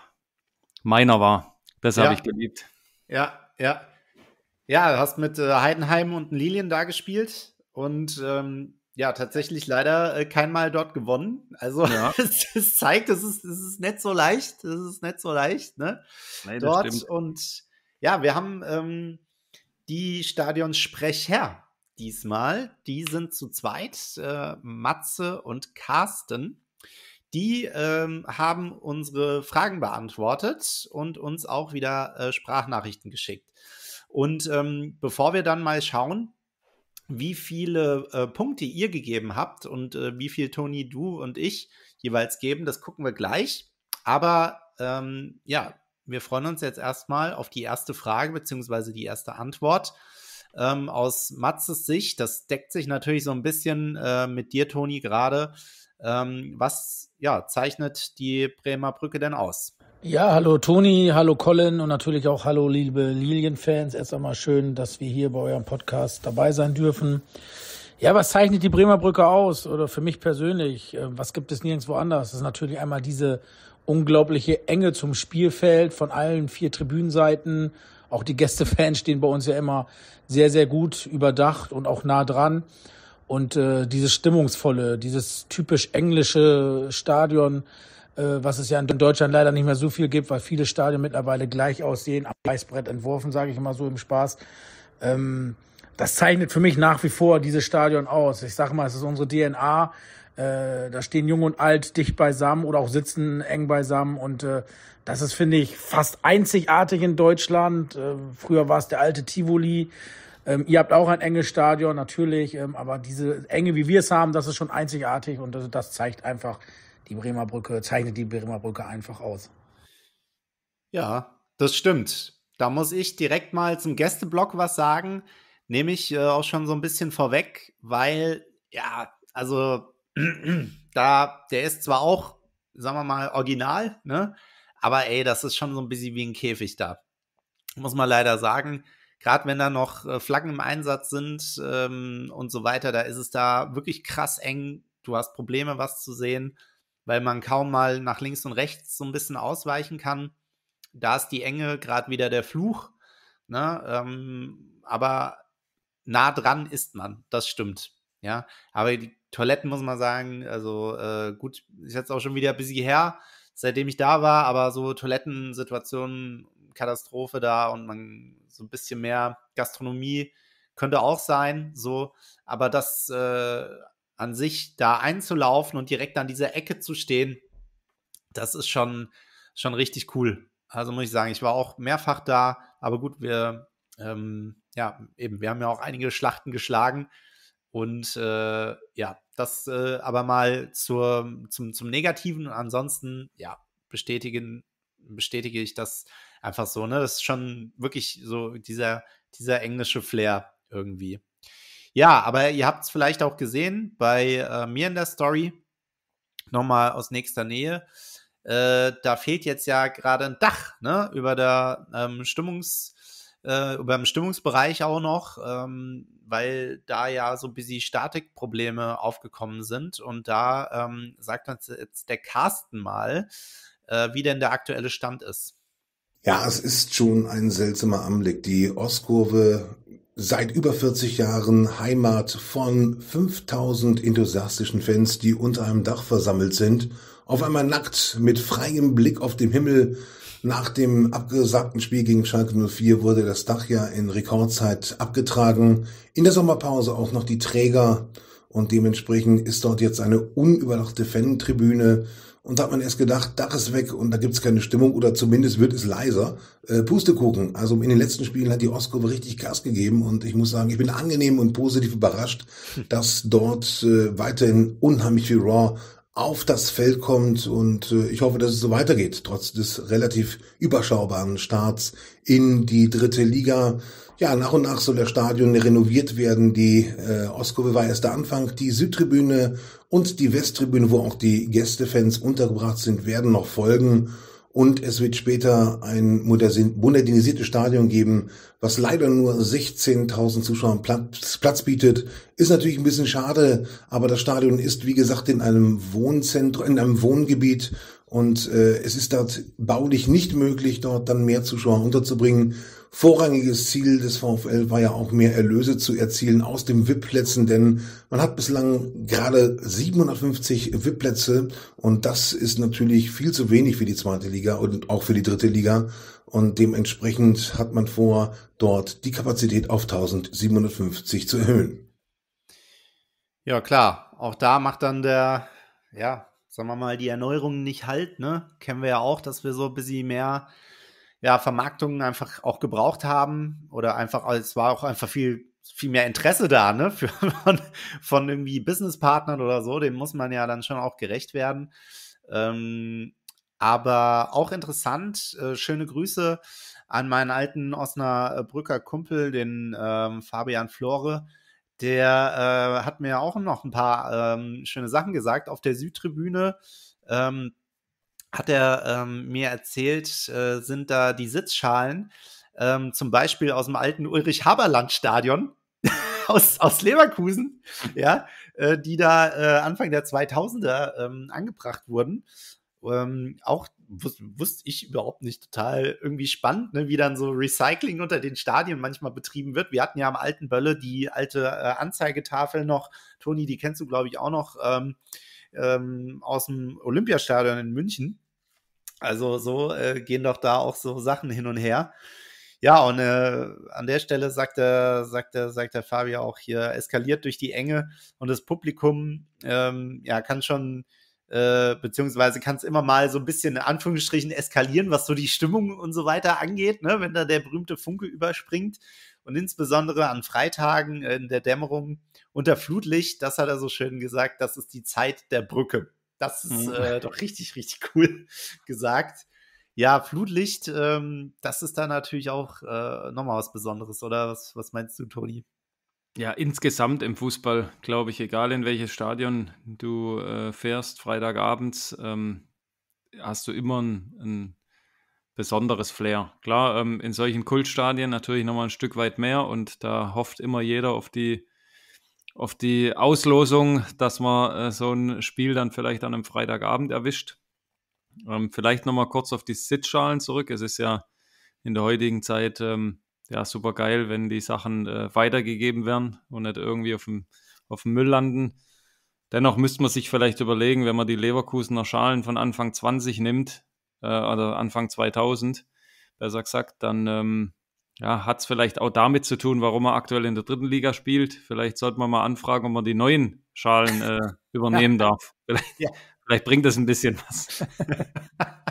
meiner war. Das ja. habe ich geliebt. Ja, ja. Ja, du hast mit äh, Heidenheim und Lilien da gespielt und ähm, ja, tatsächlich leider äh, kein Mal dort gewonnen. Also ja. es, es, zeigt, es ist, es ist nicht so leicht. Es ist nicht so leicht, ne? Nein, dort stimmt. und ja, wir haben ähm, die Stadionsprecher diesmal. Die sind zu zweit, äh, Matze und Carsten. Die ähm, haben unsere Fragen beantwortet und uns auch wieder äh, Sprachnachrichten geschickt. Und ähm, bevor wir dann mal schauen, wie viele äh, Punkte ihr gegeben habt und äh, wie viel Toni, du und ich jeweils geben. Das gucken wir gleich. Aber ähm, ja, wir freuen uns jetzt erstmal auf die erste Frage beziehungsweise die erste Antwort. Ähm, aus Matzes Sicht, das deckt sich natürlich so ein bisschen äh, mit dir, Toni, gerade. Ähm, was ja, zeichnet die Bremer Brücke denn aus? Ja, hallo Toni, hallo Colin und natürlich auch hallo liebe Lilien-Fans. Erst einmal schön, dass wir hier bei eurem Podcast dabei sein dürfen. Ja, was zeichnet die Bremer Brücke aus? Oder für mich persönlich, äh, was gibt es nirgendwo anders? Das ist natürlich einmal diese unglaubliche Enge zum Spielfeld von allen vier Tribünenseiten. Auch die Gästefans stehen bei uns ja immer sehr, sehr gut überdacht und auch nah dran. Und äh, dieses stimmungsvolle, dieses typisch englische Stadion, äh, was es ja in Deutschland leider nicht mehr so viel gibt, weil viele Stadien mittlerweile gleich aussehen, am Weißbrett entworfen, sage ich immer so im Spaß. Ähm, das zeichnet für mich nach wie vor dieses Stadion aus. Ich sage mal, es ist unsere DNA. Äh, da stehen Jung und Alt dicht beisammen oder auch sitzen eng beisammen. Und äh, das ist, finde ich, fast einzigartig in Deutschland. Äh, früher war es der alte Tivoli. Ähm, ihr habt auch ein enges Stadion, natürlich. Ähm, aber diese Enge, wie wir es haben, das ist schon einzigartig. Und das, das zeigt einfach, die Bremer Brücke, zeichnet die Bremer Brücke einfach aus. Ja, das stimmt. Da muss ich direkt mal zum Gästeblock was sagen. Nehme ich äh, auch schon so ein bisschen vorweg, weil, ja, also da, der ist zwar auch, sagen wir mal, original, ne? Aber ey, das ist schon so ein bisschen wie ein Käfig da. Muss man leider sagen. Gerade wenn da noch äh, Flaggen im Einsatz sind ähm, und so weiter, da ist es da wirklich krass eng. Du hast Probleme, was zu sehen weil man kaum mal nach links und rechts so ein bisschen ausweichen kann. Da ist die Enge gerade wieder der Fluch. Ne? Ähm, aber nah dran ist man, das stimmt. Ja, aber die Toiletten muss man sagen, also äh, gut, ist jetzt auch schon wieder ein bisschen her, seitdem ich da war, aber so Toilettensituationen, Katastrophe da und man so ein bisschen mehr Gastronomie könnte auch sein, so, aber das äh, an sich da einzulaufen und direkt an dieser Ecke zu stehen, das ist schon, schon richtig cool. Also muss ich sagen, ich war auch mehrfach da, aber gut, wir, ähm, ja, eben, wir haben ja auch einige Schlachten geschlagen. Und äh, ja, das äh, aber mal zur, zum, zum Negativen. Und ansonsten, ja, bestätigen, bestätige ich das einfach so. Ne? Das ist schon wirklich so dieser, dieser englische Flair irgendwie. Ja, aber ihr habt es vielleicht auch gesehen bei äh, mir in der Story, nochmal aus nächster Nähe. Äh, da fehlt jetzt ja gerade ein Dach ne? über, der, ähm, Stimmungs, äh, über dem Stimmungsbereich auch noch, ähm, weil da ja so ein bisschen Statikprobleme aufgekommen sind. Und da ähm, sagt uns jetzt der Carsten mal, äh, wie denn der aktuelle Stand ist. Ja, es ist schon ein seltsamer Anblick. Die Ostkurve seit über 40 Jahren Heimat von 5000 enthusiastischen Fans, die unter einem Dach versammelt sind, auf einmal nackt mit freiem Blick auf dem Himmel. Nach dem abgesagten Spiel gegen Schalke 04 wurde das Dach ja in Rekordzeit abgetragen. In der Sommerpause auch noch die Träger und dementsprechend ist dort jetzt eine unüberdachte Fantribüne und da hat man erst gedacht, Dach ist weg und da gibt's keine Stimmung oder zumindest wird es leiser. Äh, Pustekuchen. Also in den letzten Spielen hat die Ostkurve richtig Gas gegeben und ich muss sagen, ich bin angenehm und positiv überrascht, hm. dass dort äh, weiterhin unheimlich viel Raw auf das Feld kommt und äh, ich hoffe, dass es so weitergeht, trotz des relativ überschaubaren Starts in die dritte Liga. Ja, nach und nach soll der Stadion renoviert werden. Die äh, Ostkurve war erst der Anfang. Die Südtribüne und die Westtribüne, wo auch die Gästefans untergebracht sind, werden noch folgen. Und es wird später ein modernisiertes Stadion geben, was leider nur 16.000 Zuschauern Platz, Platz, bietet. Ist natürlich ein bisschen schade, aber das Stadion ist, wie gesagt, in einem Wohnzentrum, in einem Wohngebiet. Und äh, es ist dort baulich nicht möglich, dort dann mehr Zuschauer unterzubringen. Vorrangiges Ziel des VfL war ja auch mehr Erlöse zu erzielen aus den VIP-Plätzen, denn man hat bislang gerade 750 VIP-Plätze und das ist natürlich viel zu wenig für die zweite Liga und auch für die dritte Liga und dementsprechend hat man vor, dort die Kapazität auf 1750 zu erhöhen. Ja, klar. Auch da macht dann der, ja, sagen wir mal, die Erneuerung nicht halt, ne? Kennen wir ja auch, dass wir so ein bisschen mehr ja, Vermarktungen einfach auch gebraucht haben oder einfach, also es war auch einfach viel, viel mehr Interesse da, ne, Für, von, von irgendwie Businesspartnern oder so, dem muss man ja dann schon auch gerecht werden. Ähm, aber auch interessant, äh, schöne Grüße an meinen alten Osnabrücker Kumpel, den ähm, Fabian Flore. Der äh, hat mir auch noch ein paar ähm, schöne Sachen gesagt. Auf der Südtribüne ähm, hat er ähm, mir erzählt, äh, sind da die Sitzschalen, ähm, zum Beispiel aus dem alten Ulrich-Haberland-Stadion aus, aus Leverkusen, ja, äh, die da äh, Anfang der 2000er ähm, angebracht wurden. Ähm, auch wus wusste ich überhaupt nicht total irgendwie spannend, ne, wie dann so Recycling unter den Stadien manchmal betrieben wird. Wir hatten ja am alten Bölle die alte äh, Anzeigetafel noch. Toni, die kennst du, glaube ich, auch noch ähm, ähm, aus dem Olympiastadion in München. Also so äh, gehen doch da auch so Sachen hin und her. Ja, und äh, an der Stelle sagt der, sagt, der, sagt der Fabio auch hier, eskaliert durch die Enge und das Publikum ähm, ja, kann schon, äh, beziehungsweise kann es immer mal so ein bisschen in Anführungsstrichen eskalieren, was so die Stimmung und so weiter angeht, ne, wenn da der berühmte Funke überspringt und insbesondere an Freitagen äh, in der Dämmerung unter Flutlicht, das hat er so schön gesagt, das ist die Zeit der Brücke. Das ist hm. äh, doch richtig, richtig cool gesagt. Ja, Flutlicht, ähm, das ist da natürlich auch äh, nochmal was Besonderes, oder? Was, was meinst du, Toni? Ja, insgesamt im Fußball, glaube ich, egal in welches Stadion du äh, fährst, Freitagabends, ähm, hast du immer ein, ein besonderes Flair. Klar, ähm, in solchen Kultstadien natürlich nochmal ein Stück weit mehr und da hofft immer jeder auf die, auf die Auslosung, dass man äh, so ein Spiel dann vielleicht an einem Freitagabend erwischt. Ähm, vielleicht nochmal kurz auf die Sitzschalen zurück. Es ist ja in der heutigen Zeit ähm, ja super geil, wenn die Sachen äh, weitergegeben werden und nicht irgendwie auf dem, auf dem Müll landen. Dennoch müsste man sich vielleicht überlegen, wenn man die Leverkusener Schalen von Anfang 20 nimmt, äh, oder also Anfang 2000, besser gesagt, dann ähm, ja, hat es vielleicht auch damit zu tun, warum er aktuell in der dritten Liga spielt. Vielleicht sollte man mal anfragen, ob man die neuen Schalen äh, übernehmen ja. darf. Vielleicht, ja. vielleicht bringt das ein bisschen was.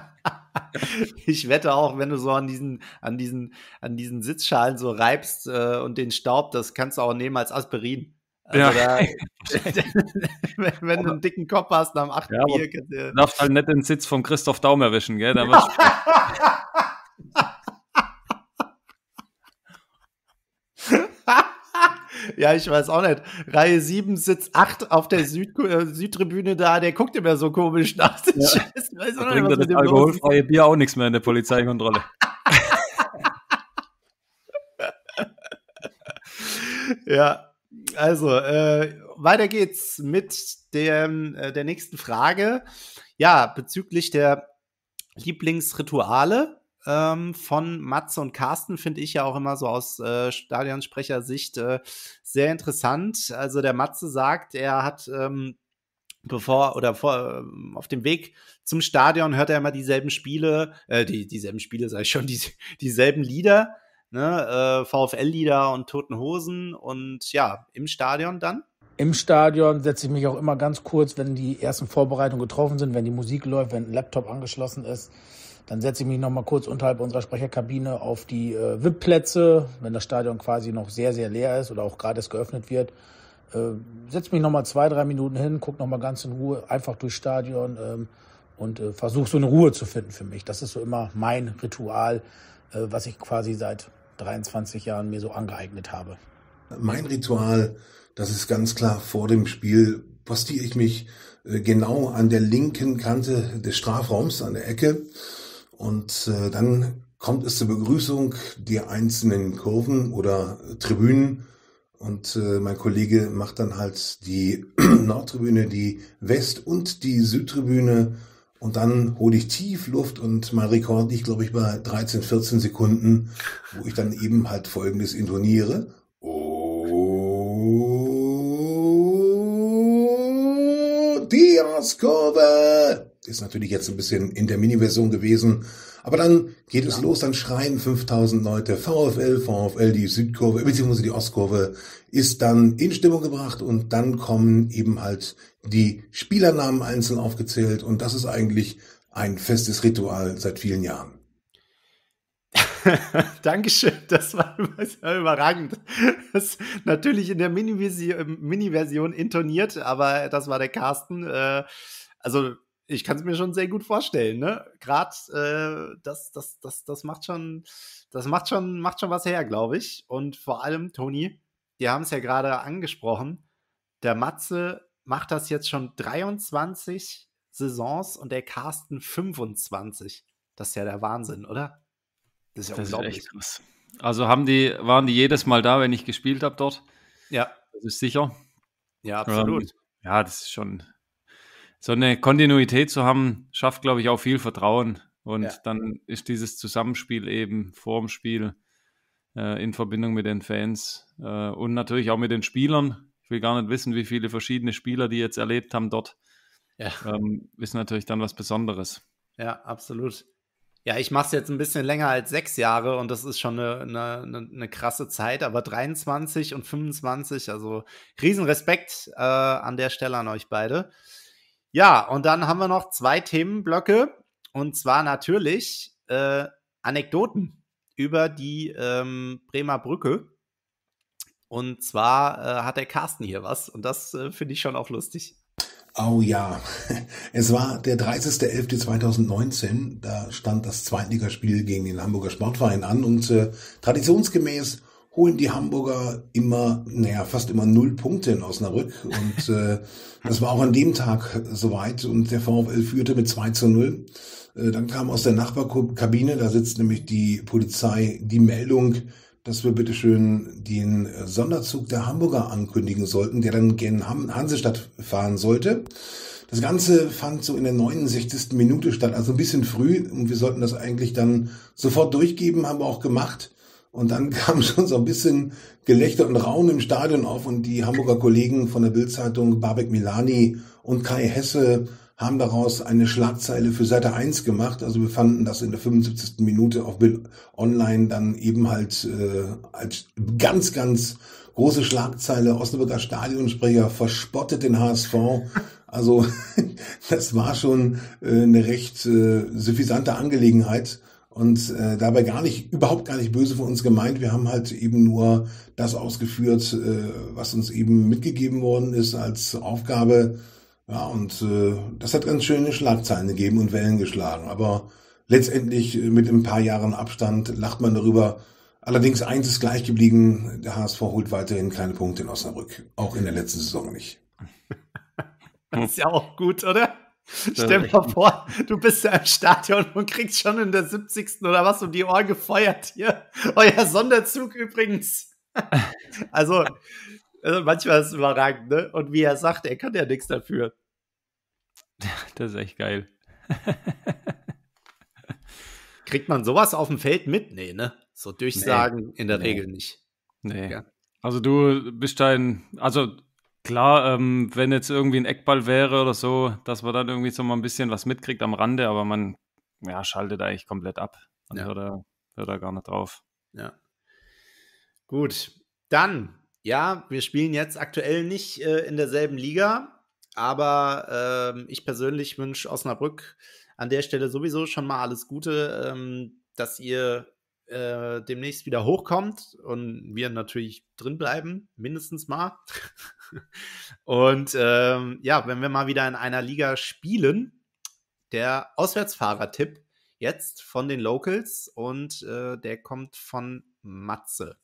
ich wette auch, wenn du so an diesen, an diesen, an diesen Sitzschalen so reibst äh, und den Staub, das kannst du auch nehmen als Aspirin. Also ja. da, wenn du einen dicken Kopf hast nach dem 8. Ja, Bier. Du darfst halt nicht den Sitz von Christoph Daum erwischen, gell? Da ja, ich weiß auch nicht. Reihe 7, Sitz 8 auf der Süd äh, Südtribüne da, der guckt immer so komisch nach. Ja. Scheiß, weiß da bringt das alkoholfreie Bier auch nichts mehr in der Polizeikontrolle. ja, also, äh, weiter geht's mit dem, äh, der nächsten Frage. Ja, bezüglich der Lieblingsrituale ähm, von Matze und Carsten finde ich ja auch immer so aus äh, Stadionsprechersicht äh, sehr interessant. Also der Matze sagt, er hat ähm, bevor oder vor, ähm, auf dem Weg zum Stadion hört er immer dieselben Spiele, äh, die, dieselben Spiele sage ich schon, die, dieselben Lieder ne, äh, VfL-Lieder und Toten Hosen und ja, im Stadion dann? Im Stadion setze ich mich auch immer ganz kurz, wenn die ersten Vorbereitungen getroffen sind, wenn die Musik läuft, wenn ein Laptop angeschlossen ist. Dann setze ich mich noch mal kurz unterhalb unserer Sprecherkabine auf die äh, VIP-Plätze, wenn das Stadion quasi noch sehr, sehr leer ist oder auch gerade es geöffnet wird. Äh, setze mich noch mal zwei, drei Minuten hin, gucke noch mal ganz in Ruhe einfach durchs Stadion ähm, und äh, versuche so eine Ruhe zu finden für mich. Das ist so immer mein Ritual, äh, was ich quasi seit 23 Jahren mir so angeeignet habe. Mein Ritual, das ist ganz klar vor dem Spiel, postiere ich mich äh, genau an der linken Kante des Strafraums, an der Ecke. Und äh, dann kommt es zur Begrüßung der einzelnen Kurven oder Tribünen. Und äh, mein Kollege macht dann halt die Nordtribüne, die West- und die Südtribüne und dann hole ich tief Luft und mein Rekord liegt, glaube ich, bei 13, 14 Sekunden, wo ich dann eben halt folgendes intoniere. Oh, Dios Kurve! Ist natürlich jetzt ein bisschen in der Mini-Version gewesen. Aber dann geht es ja. los, dann schreien 5000 Leute VfL, VfL, die Südkurve, beziehungsweise die Ostkurve ist dann in Stimmung gebracht und dann kommen eben halt die Spielernamen einzeln aufgezählt und das ist eigentlich ein festes Ritual seit vielen Jahren. Dankeschön, das war, überragend. Das natürlich in der ähm, Mini-Version intoniert, aber das war der Carsten. Äh, also ich kann es mir schon sehr gut vorstellen, ne? Gerade äh, das, das, das, das macht schon, das macht schon, macht schon was her, glaube ich. Und vor allem, Toni, wir haben es ja gerade angesprochen, der Matze macht das jetzt schon 23 Saisons und der Carsten 25. Das ist ja der Wahnsinn, oder? Das ist ja das unglaublich. Ist echt krass. Also haben die, waren die jedes Mal da, wenn ich gespielt habe dort? Ja. Das ist sicher. Ja, ähm, absolut. ja, das ist schon so eine Kontinuität zu haben, schafft, glaube ich, auch viel Vertrauen. Und ja. dann ist dieses Zusammenspiel eben vorm Spiel äh, in Verbindung mit den Fans äh, und natürlich auch mit den Spielern ich will gar nicht wissen, wie viele verschiedene Spieler die jetzt erlebt haben dort. Ja. Ähm, ist natürlich dann was Besonderes. Ja, absolut. Ja, ich mache es jetzt ein bisschen länger als sechs Jahre und das ist schon eine, eine, eine krasse Zeit, aber 23 und 25, also Riesenrespekt äh, an der Stelle an euch beide. Ja, und dann haben wir noch zwei Themenblöcke und zwar natürlich äh, Anekdoten über die ähm, Bremer Brücke. Und zwar äh, hat der Carsten hier was und das äh, finde ich schon auch lustig. Oh ja, es war der 30.11.2019, da stand das Zweitligaspiel gegen den Hamburger Sportverein an und äh, traditionsgemäß holen die Hamburger immer, naja, fast immer null Punkte in Osnabrück. Und äh, das war auch an dem Tag soweit. Und der VfL führte mit 2 zu 0. Äh, dann kam aus der Nachbarkabine, da sitzt nämlich die Polizei, die Meldung, dass wir bitteschön den äh, Sonderzug der Hamburger ankündigen sollten, der dann gen Hansestadt fahren sollte. Das Ganze fand so in der 69. Minute statt, also ein bisschen früh. Und wir sollten das eigentlich dann sofort durchgeben, haben wir auch gemacht. Und dann kam schon so ein bisschen Gelächter und Raunen im Stadion auf und die Hamburger Kollegen von der Bildzeitung, Babek Milani und Kai Hesse haben daraus eine Schlagzeile für Seite 1 gemacht. Also wir fanden das in der 75. Minute auf Bild Online dann eben halt äh, als ganz, ganz große Schlagzeile. Osnabrücker Stadionsprecher verspottet den HSV. Also das war schon äh, eine recht äh, suffisante Angelegenheit und äh, dabei gar nicht, überhaupt gar nicht böse von uns gemeint. Wir haben halt eben nur das ausgeführt, äh, was uns eben mitgegeben worden ist als Aufgabe ja, und äh, das hat ganz schöne Schlagzeilen gegeben und Wellen geschlagen. Aber letztendlich äh, mit ein paar Jahren Abstand lacht man darüber. Allerdings eins ist gleich geblieben, der HSV holt weiterhin keine Punkte in Osnabrück. Auch in der letzten Saison nicht. Das ist ja auch gut, oder? Stell dir mal vor, du bist ja im Stadion und kriegst schon in der 70. oder was um die Ohren gefeuert hier. Euer Sonderzug übrigens. Also, also manchmal ist es überragend, ne? Und wie er sagt, er kann ja nichts dafür. Das ist echt geil. Kriegt man sowas auf dem Feld mit? Nee, ne? So Durchsagen nee. in der nee. Regel nicht. Nee. Ja. Also du bist dein, also klar, ähm, wenn jetzt irgendwie ein Eckball wäre oder so, dass man dann irgendwie so mal ein bisschen was mitkriegt am Rande, aber man ja, schaltet eigentlich komplett ab. Man ja. hört, da, hört da gar nicht drauf. Ja. Gut, dann ja, wir spielen jetzt aktuell nicht äh, in derselben Liga, aber äh, ich persönlich wünsche Osnabrück an der Stelle sowieso schon mal alles Gute, ähm, dass ihr äh, demnächst wieder hochkommt und wir natürlich drin bleiben, mindestens mal. und ähm, ja, wenn wir mal wieder in einer Liga spielen, der Auswärtsfahrer-Tipp jetzt von den Locals und äh, der kommt von Matze.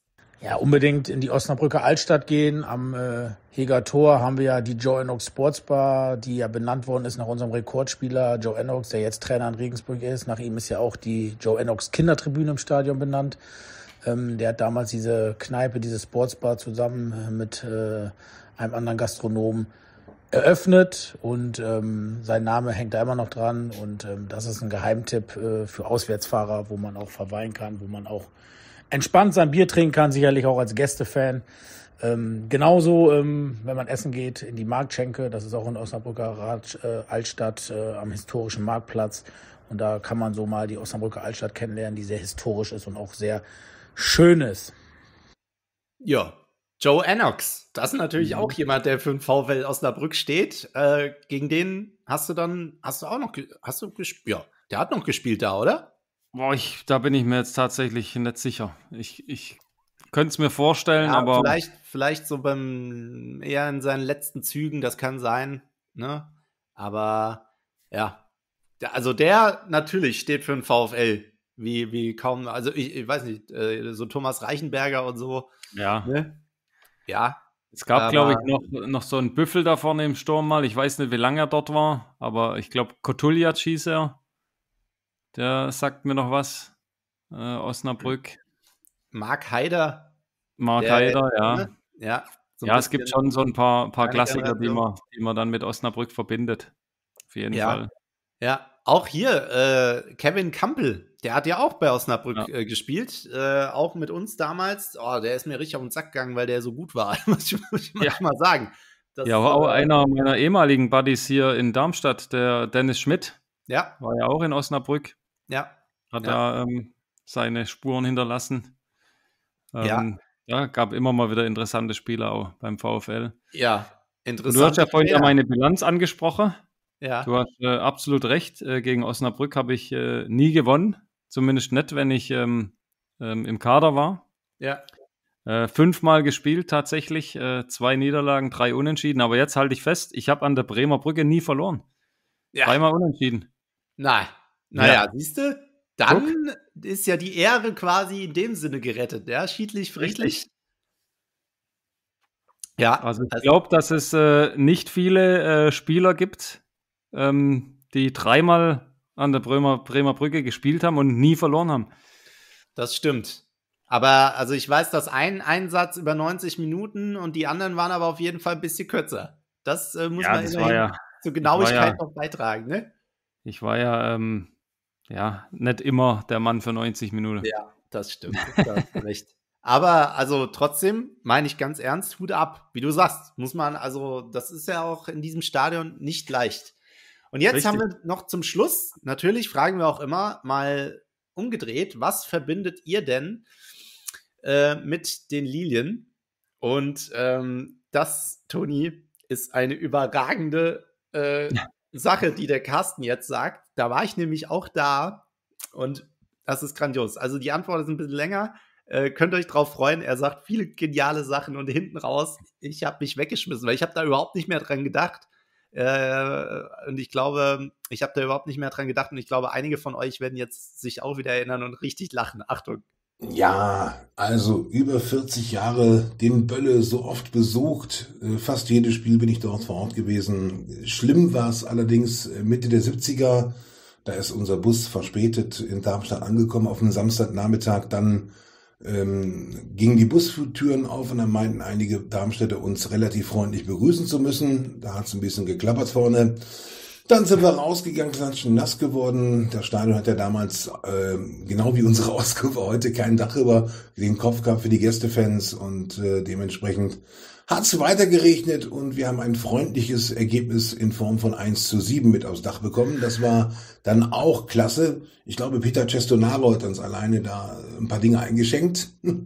Ja, unbedingt in die Osnabrücker Altstadt gehen. Am äh, Heger Tor haben wir ja die Joe Enox Bar, die ja benannt worden ist nach unserem Rekordspieler Joe Enox, der jetzt Trainer in Regensburg ist. Nach ihm ist ja auch die Joe Enox Kindertribüne im Stadion benannt. Ähm, der hat damals diese Kneipe, diese Sportsbar zusammen äh, mit äh, einem anderen Gastronomen eröffnet und ähm, sein Name hängt da immer noch dran und ähm, das ist ein Geheimtipp äh, für Auswärtsfahrer, wo man auch verweilen kann, wo man auch entspannt sein Bier trinken kann, sicherlich auch als Gästefan. Ähm, genauso, ähm, wenn man essen geht, in die Marktschenke, das ist auch in Osnabrücker Rat, äh, Altstadt äh, am historischen Marktplatz. Und da kann man so mal die Osnabrücker Altstadt kennenlernen, die sehr historisch ist und auch sehr schön ist. Ja, Joe Annox, das ist natürlich mhm. auch jemand, der für den VW Osnabrück steht. Äh, gegen den hast du dann, hast du auch noch, hast du gespielt? Ja, der hat noch gespielt da, oder? Boah, ich, da bin ich mir jetzt tatsächlich nicht sicher. Ich, ich könnte es mir vorstellen, ja, aber. Vielleicht, vielleicht so beim eher in seinen letzten Zügen, das kann sein, ne? Aber ja. Also der natürlich steht für den VfL. Wie, wie kaum, also ich, ich weiß nicht, äh, so Thomas Reichenberger und so. Ja. Ne? Ja. Es gab, glaube ich, noch, noch so einen Büffel da vorne im Sturm mal. Ich weiß nicht, wie lange er dort war, aber ich glaube, Kotuliac hieß er der sagt mir noch was. Äh, Osnabrück. Mark Heider. Mark Heider, ja. Ne? Ja, so ja es gibt schon so ein paar, paar Klassiker, die man, die man dann mit Osnabrück verbindet. Auf jeden ja. Fall. Ja, auch hier äh, Kevin Campbell, der hat ja auch bei Osnabrück ja. äh, gespielt, äh, auch mit uns damals. Oh, der ist mir richtig auf den Sack gegangen, weil der so gut war, muss ich, muss ich ja. mal sagen. Das ja, war auch äh, einer meiner ehemaligen Buddies hier in Darmstadt, der Dennis Schmidt. Ja. War ja auch in Osnabrück. Ja. Hat ja. da ähm, seine Spuren hinterlassen. Ähm, ja. Ja, gab immer mal wieder interessante Spiele auch beim VfL. Ja, interessant. Du hast ja vorhin ja meine Bilanz angesprochen. Ja. Du hast äh, absolut recht. Äh, gegen Osnabrück habe ich äh, nie gewonnen. Zumindest nicht, wenn ich ähm, ähm, im Kader war. Ja. Äh, fünfmal gespielt tatsächlich. Äh, zwei Niederlagen, drei Unentschieden. Aber jetzt halte ich fest, ich habe an der Bremer Brücke nie verloren. Ja. Dreimal Unentschieden. Nein. Naja, ja. siehst du, dann Guck. ist ja die Ehre quasi in dem Sinne gerettet, ja, schiedlich, friedlich. Ja, also ich also glaube, dass es äh, nicht viele äh, Spieler gibt, ähm, die dreimal an der Bremer, Bremer Brücke gespielt haben und nie verloren haben. Das stimmt. Aber also ich weiß, dass ein Einsatz über 90 Minuten und die anderen waren aber auf jeden Fall ein bisschen kürzer. Das äh, muss ja, man das immerhin ja, zur Genauigkeit ja, noch beitragen, ne? Ich war ja ähm, ja, nicht immer der Mann für 90 Minuten. Ja, das stimmt. Das recht. Aber also trotzdem meine ich ganz ernst, Hut ab. Wie du sagst, muss man, also das ist ja auch in diesem Stadion nicht leicht. Und jetzt Richtig. haben wir noch zum Schluss, natürlich fragen wir auch immer mal umgedreht, was verbindet ihr denn äh, mit den Lilien? Und ähm, das, Toni, ist eine überragende äh, ja. Sache, die der Carsten jetzt sagt. Da war ich nämlich auch da und das ist grandios. Also die Antwort ist ein bisschen länger. Äh, könnt euch drauf freuen. Er sagt viele geniale Sachen und hinten raus, ich habe mich weggeschmissen, weil ich habe da überhaupt nicht mehr dran gedacht. Äh, und ich glaube, ich habe da überhaupt nicht mehr dran gedacht und ich glaube, einige von euch werden jetzt sich auch wieder erinnern und richtig lachen. Achtung. Ja, also über 40 Jahre den Bölle so oft besucht. Äh, fast jedes Spiel bin ich dort vor Ort gewesen. Schlimm war es allerdings äh, Mitte der 70er da ist unser Bus verspätet in Darmstadt angekommen auf einem Samstagnachmittag. Dann ähm, gingen die Bustüren auf und dann meinten einige Darmstädter uns relativ freundlich begrüßen zu müssen. Da hat es ein bisschen geklappert vorne. Dann sind wir rausgegangen, sind schon nass geworden. Das Stadion hat ja damals, äh, genau wie unsere Ausgabe heute, kein Dach über den Kopf gehabt für die Gästefans und äh, dementsprechend hat es weiter geregnet und wir haben ein freundliches Ergebnis in Form von 1 zu 7 mit aufs Dach bekommen. Das war dann auch klasse. Ich glaube, Peter Cestonaro hat uns alleine da ein paar Dinge eingeschenkt.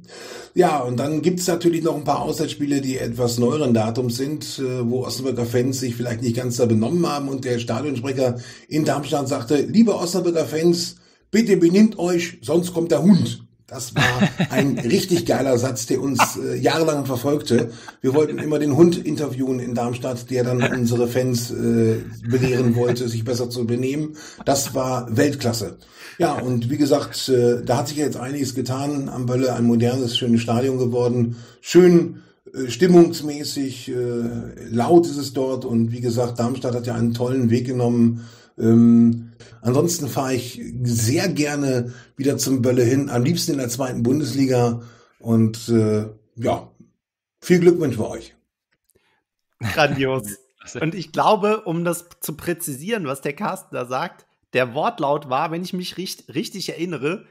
ja, und dann gibt's natürlich noch ein paar Auswärtsspiele, die etwas neueren Datums sind, äh, wo Osnabrücker Fans sich vielleicht nicht ganz da benommen haben und der Stadionsprecher in Darmstadt sagte, liebe Osnabrücker Fans, bitte benimmt euch, sonst kommt der Hund. Das war ein richtig geiler Satz, der uns äh, jahrelang verfolgte. Wir wollten immer den Hund interviewen in Darmstadt, der dann unsere Fans äh, belehren wollte, sich besser zu benehmen. Das war Weltklasse. Ja, und wie gesagt, äh, da hat sich jetzt einiges getan. Am Bölle ein modernes, schönes Stadion geworden. Schön äh, stimmungsmäßig, äh, laut ist es dort. Und wie gesagt, Darmstadt hat ja einen tollen Weg genommen. Ähm, Ansonsten fahre ich sehr gerne wieder zum Bölle hin, am liebsten in der zweiten Bundesliga. Und äh, ja, viel Glückwunsch bei euch. Grandios. Und ich glaube, um das zu präzisieren, was der Carsten da sagt, der Wortlaut war, wenn ich mich richtig, richtig erinnere,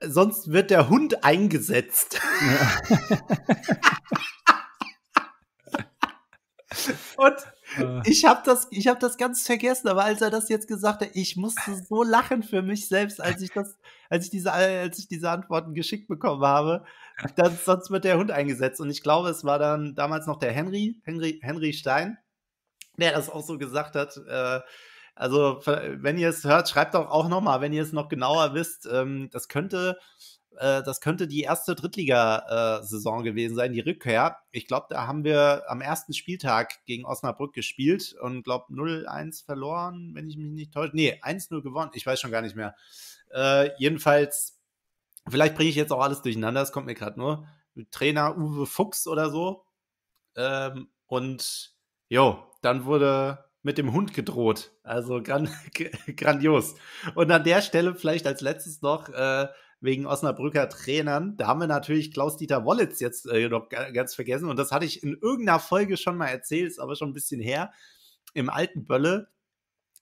sonst wird der Hund eingesetzt. Ja. Und äh. Ich habe das, ich hab das ganz vergessen, aber als er das jetzt gesagt hat, ich musste so lachen für mich selbst, als ich das, als ich diese, als ich diese Antworten geschickt bekommen habe. Das, sonst wird der Hund eingesetzt. Und ich glaube, es war dann damals noch der Henry, Henry, Henry Stein, der das auch so gesagt hat. Äh, also, wenn ihr es hört, schreibt doch auch nochmal, wenn ihr es noch genauer wisst. Ähm, das könnte äh, das könnte die erste Drittligasaison gewesen sein, die Rückkehr. Ich glaube, da haben wir am ersten Spieltag gegen Osnabrück gespielt und glaube 0-1 verloren, wenn ich mich nicht täusche. Nee, 1-0 gewonnen. Ich weiß schon gar nicht mehr. Äh, jedenfalls, vielleicht bringe ich jetzt auch alles durcheinander, das kommt mir gerade nur. Trainer Uwe Fuchs oder so. Ähm, und jo, dann wurde mit dem Hund gedroht. Also gran grandios. Und an der Stelle vielleicht als letztes noch, äh, wegen Osnabrücker Trainern. Da haben wir natürlich Klaus-Dieter Wollitz jetzt äh, noch ganz vergessen. Und das hatte ich in irgendeiner Folge schon mal erzählt, ist aber schon ein bisschen her. Im alten Bölle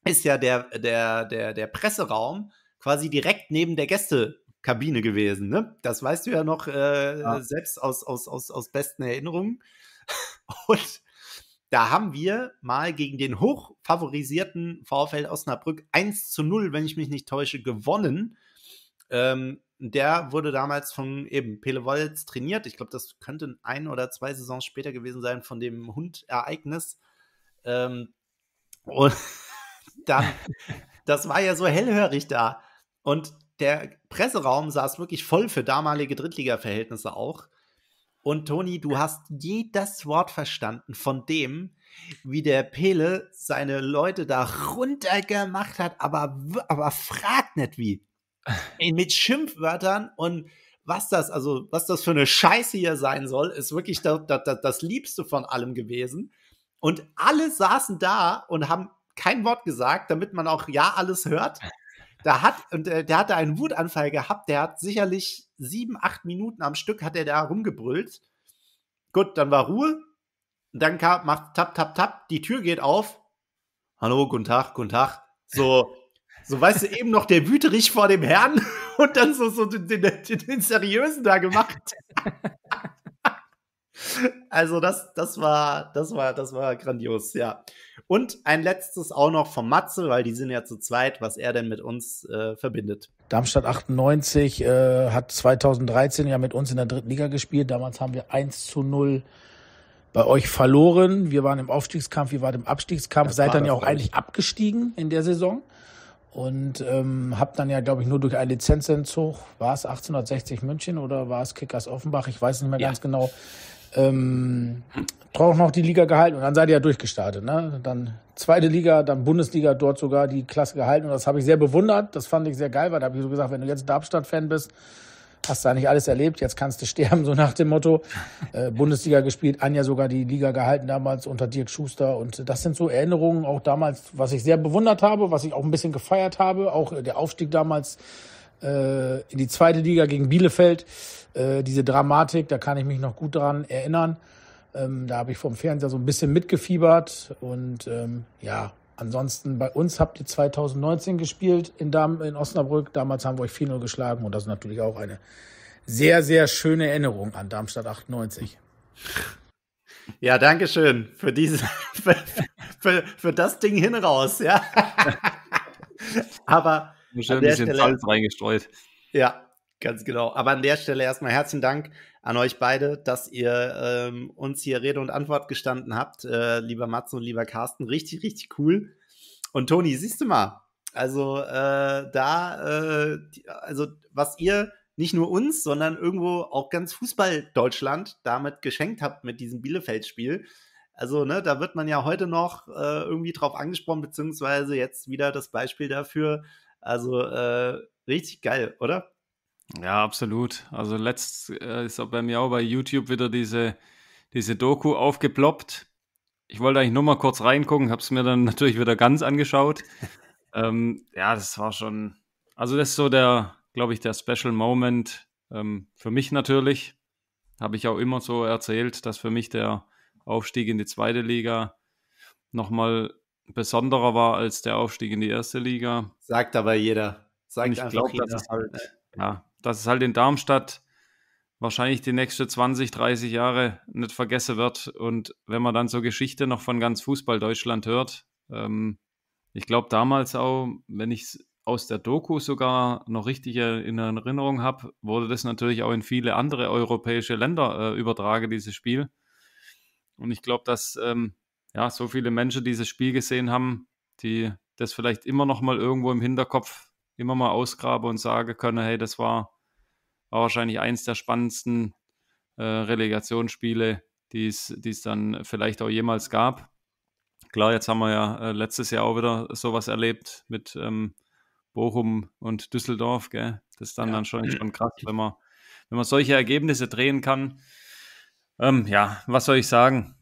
ist ja der, der, der, der Presseraum quasi direkt neben der Gästekabine gewesen. Ne? Das weißt du ja noch äh, ja. selbst aus, aus, aus, aus besten Erinnerungen. Und da haben wir mal gegen den hochfavorisierten VfL Osnabrück 1 zu 0, wenn ich mich nicht täusche, gewonnen. Ähm, der wurde damals von eben Pele Wolz trainiert. Ich glaube, das könnte ein oder zwei Saisons später gewesen sein von dem Hundereignis. Ähm, und dann, das war ja so hellhörig da. Und der Presseraum saß wirklich voll für damalige Drittliga-Verhältnisse auch. Und Toni, du hast jedes Wort verstanden von dem, wie der Pele seine Leute da runtergemacht hat, aber, aber frag nicht wie mit Schimpfwörtern und was das, also was das für eine Scheiße hier sein soll, ist wirklich das, das, das Liebste von allem gewesen. Und alle saßen da und haben kein Wort gesagt, damit man auch ja alles hört. Da hat, und äh, der hatte einen Wutanfall gehabt, der hat sicherlich sieben, acht Minuten am Stück hat er da rumgebrüllt. Gut, dann war Ruhe. Und dann kam, macht tap, tap, tap, die Tür geht auf. Hallo, guten Tag, guten Tag. So, so weißt du eben noch der Wüterich vor dem Herrn und dann so, so den, den, den Seriösen da gemacht. Also das, das war, das war, das war grandios, ja. Und ein letztes auch noch vom Matze, weil die sind ja zu zweit, was er denn mit uns äh, verbindet. Darmstadt 98 äh, hat 2013 ja mit uns in der dritten Liga gespielt. Damals haben wir 1 zu 0 bei euch verloren. Wir waren im Aufstiegskampf, ihr wart im Abstiegskampf. Das Seid dann ja auch eigentlich abgestiegen in der Saison und ähm, habe dann ja, glaube ich, nur durch einen Lizenzentzug, war es 1860 München oder war es Kickers Offenbach, ich weiß nicht mehr ja. ganz genau, ähm, drauf noch die Liga gehalten und dann seid ihr ja durchgestartet. Ne? Dann zweite Liga, dann Bundesliga, dort sogar die Klasse gehalten und das habe ich sehr bewundert, das fand ich sehr geil, weil da habe ich so gesagt, wenn du jetzt Darmstadt-Fan bist, hast da nicht alles erlebt, jetzt kannst du sterben, so nach dem Motto. Äh, Bundesliga gespielt, Anja sogar die Liga gehalten damals unter Dirk Schuster. Und das sind so Erinnerungen auch damals, was ich sehr bewundert habe, was ich auch ein bisschen gefeiert habe. Auch äh, der Aufstieg damals äh, in die zweite Liga gegen Bielefeld. Äh, diese Dramatik, da kann ich mich noch gut dran erinnern. Ähm, da habe ich vom Fernseher so ein bisschen mitgefiebert und ähm, ja, Ansonsten bei uns habt ihr 2019 gespielt in, Dam in Osnabrück. Damals haben wir euch 4-0 geschlagen und das ist natürlich auch eine sehr, sehr schöne Erinnerung an Darmstadt 98. Ja, danke schön für, diese, für, für, für das Ding hin raus. Ja. Aber. ein bisschen Stelle, Salz reingestreut. Ja, Ganz genau. Aber an der Stelle erstmal herzlichen Dank an euch beide, dass ihr ähm, uns hier Rede und Antwort gestanden habt, äh, lieber Mats und lieber Carsten. Richtig, richtig cool. Und Toni, siehst du mal, also äh, da, äh, also was ihr nicht nur uns, sondern irgendwo auch ganz Fußball-Deutschland damit geschenkt habt mit diesem Bielefeld-Spiel. Also, ne, da wird man ja heute noch äh, irgendwie drauf angesprochen, beziehungsweise jetzt wieder das Beispiel dafür. Also, äh, richtig geil, oder? Ja, absolut. Also letzt äh, ist bei mir auch bei YouTube wieder diese, diese Doku aufgeploppt. Ich wollte eigentlich nur mal kurz reingucken, habe es mir dann natürlich wieder ganz angeschaut. ähm, ja, das war schon, also das ist so der, glaube ich, der Special Moment ähm, für mich natürlich. Habe ich auch immer so erzählt, dass für mich der Aufstieg in die zweite Liga nochmal besonderer war als der Aufstieg in die erste Liga. Sagt aber jeder. Sagt ich glaube, das ist halt, ja, dass es halt in Darmstadt wahrscheinlich die nächsten 20, 30 Jahre nicht vergessen wird. Und wenn man dann so Geschichte noch von ganz Fußball Deutschland hört, ähm, ich glaube damals auch, wenn ich es aus der Doku sogar noch richtig in Erinnerung habe, wurde das natürlich auch in viele andere europäische Länder äh, übertragen, dieses Spiel. Und ich glaube, dass ähm, ja, so viele Menschen dieses Spiel gesehen haben, die das vielleicht immer noch mal irgendwo im Hinterkopf immer mal ausgrabe und sage könne, hey, das war, war wahrscheinlich eins der spannendsten äh, Relegationsspiele, die es dann vielleicht auch jemals gab. Klar, jetzt haben wir ja äh, letztes Jahr auch wieder sowas erlebt mit ähm, Bochum und Düsseldorf, gell? Das ist dann, ja. dann schon, schon krass, wenn man, wenn man solche Ergebnisse drehen kann. Ähm, ja, was soll ich sagen?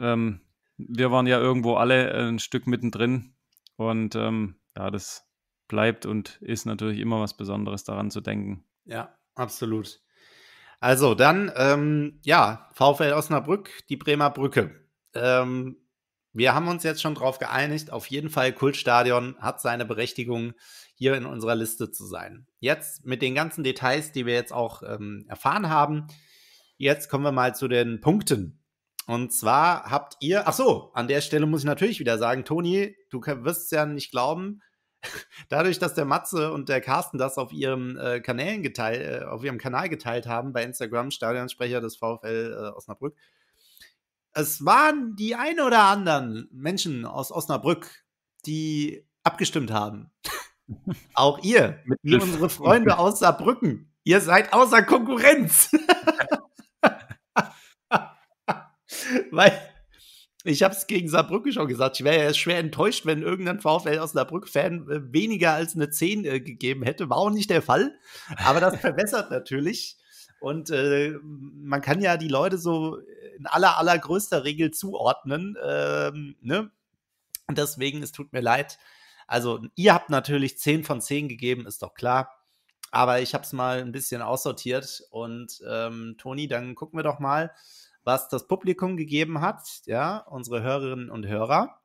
Ähm, wir waren ja irgendwo alle ein Stück mittendrin und ähm, ja, das bleibt und ist natürlich immer was Besonderes daran zu denken. Ja, absolut. Also dann, ähm, ja, VfL Osnabrück, die Bremer Brücke. Ähm, wir haben uns jetzt schon darauf geeinigt, auf jeden Fall Kultstadion hat seine Berechtigung, hier in unserer Liste zu sein. Jetzt mit den ganzen Details, die wir jetzt auch ähm, erfahren haben, jetzt kommen wir mal zu den Punkten. Und zwar habt ihr, ach so, an der Stelle muss ich natürlich wieder sagen, Toni, du wirst es ja nicht glauben, dadurch, dass der Matze und der Carsten das auf ihrem äh, Kanälen geteilt, äh, auf ihrem Kanal geteilt haben bei Instagram, Stadionsprecher des VfL äh, Osnabrück, es waren die ein oder anderen Menschen aus Osnabrück, die abgestimmt haben. Auch ihr, wie unsere Freunde aus Saarbrücken. Ihr seid außer Konkurrenz. Weil ich habe es gegen Saarbrücken schon gesagt. Ich wäre ja schwer enttäuscht, wenn irgendein VfL aus Saarbrücken-Fan äh, weniger als eine 10 äh, gegeben hätte. War auch nicht der Fall. Aber das verbessert natürlich. Und äh, man kann ja die Leute so in aller, allergrößter Regel zuordnen. Ähm, ne? Und deswegen, es tut mir leid. Also, ihr habt natürlich 10 von 10 gegeben, ist doch klar. Aber ich habe es mal ein bisschen aussortiert. Und ähm, Toni, dann gucken wir doch mal was das Publikum gegeben hat, ja, unsere Hörerinnen und Hörer.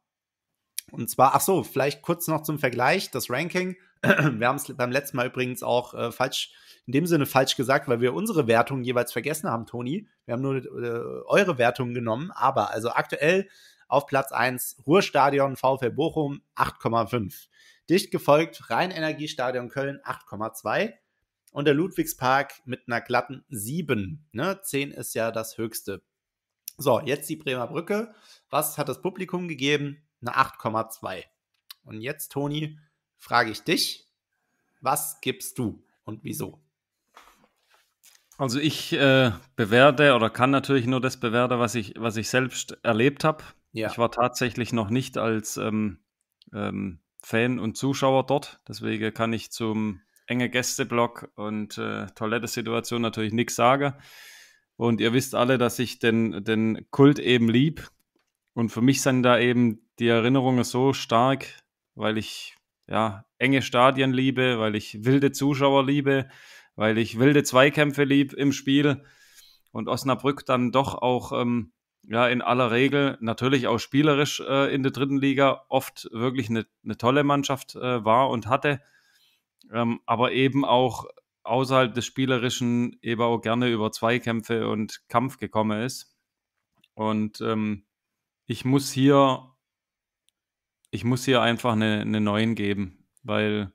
Und zwar, ach so, vielleicht kurz noch zum Vergleich, das Ranking. Wir haben es beim letzten Mal übrigens auch äh, falsch, in dem Sinne falsch gesagt, weil wir unsere Wertungen jeweils vergessen haben, Toni. Wir haben nur äh, eure Wertungen genommen, aber also aktuell auf Platz 1 Ruhrstadion VfL Bochum 8,5. Dicht gefolgt Rhein-Energiestadion Köln 8,2 und der Ludwigspark mit einer glatten 7. Ne? 10 ist ja das höchste. So, jetzt die Bremer Brücke. Was hat das Publikum gegeben? Eine 8,2. Und jetzt, Toni, frage ich dich, was gibst du und wieso? Also ich äh, bewerte oder kann natürlich nur das bewerten, was ich, was ich selbst erlebt habe. Ja. Ich war tatsächlich noch nicht als ähm, ähm, Fan und Zuschauer dort. Deswegen kann ich zum enge Gästeblock und äh, Toilettensituation natürlich nichts sagen. Und ihr wisst alle, dass ich den, den Kult eben lieb. Und für mich sind da eben die Erinnerungen so stark, weil ich ja, enge Stadien liebe, weil ich wilde Zuschauer liebe, weil ich wilde Zweikämpfe lieb im Spiel. Und Osnabrück dann doch auch ähm, ja, in aller Regel natürlich auch spielerisch äh, in der dritten Liga oft wirklich eine, eine tolle Mannschaft äh, war und hatte. Ähm, aber eben auch außerhalb des Spielerischen eben auch gerne über Zweikämpfe und Kampf gekommen ist. Und ähm, ich muss hier, ich muss hier einfach eine, eine 9 geben, weil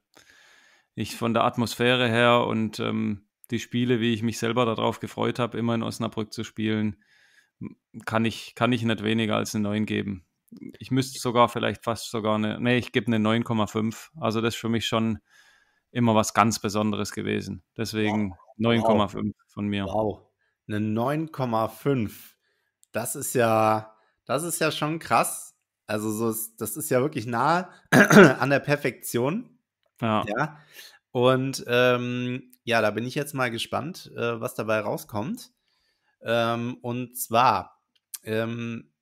ich von der Atmosphäre her und ähm, die Spiele, wie ich mich selber darauf gefreut habe, immer in Osnabrück zu spielen, kann ich, kann ich nicht weniger als eine 9 geben. Ich müsste sogar vielleicht fast sogar eine, nee, ich gebe eine 9,5. Also das ist für mich schon immer was ganz Besonderes gewesen. Deswegen wow. 9,5 wow. von mir. Wow, eine 9,5. Das ist ja, das ist ja schon krass. Also so ist, das ist ja wirklich nah an der Perfektion. Ja. ja. Und ähm, ja, da bin ich jetzt mal gespannt, äh, was dabei rauskommt. Ähm, und zwar ähm,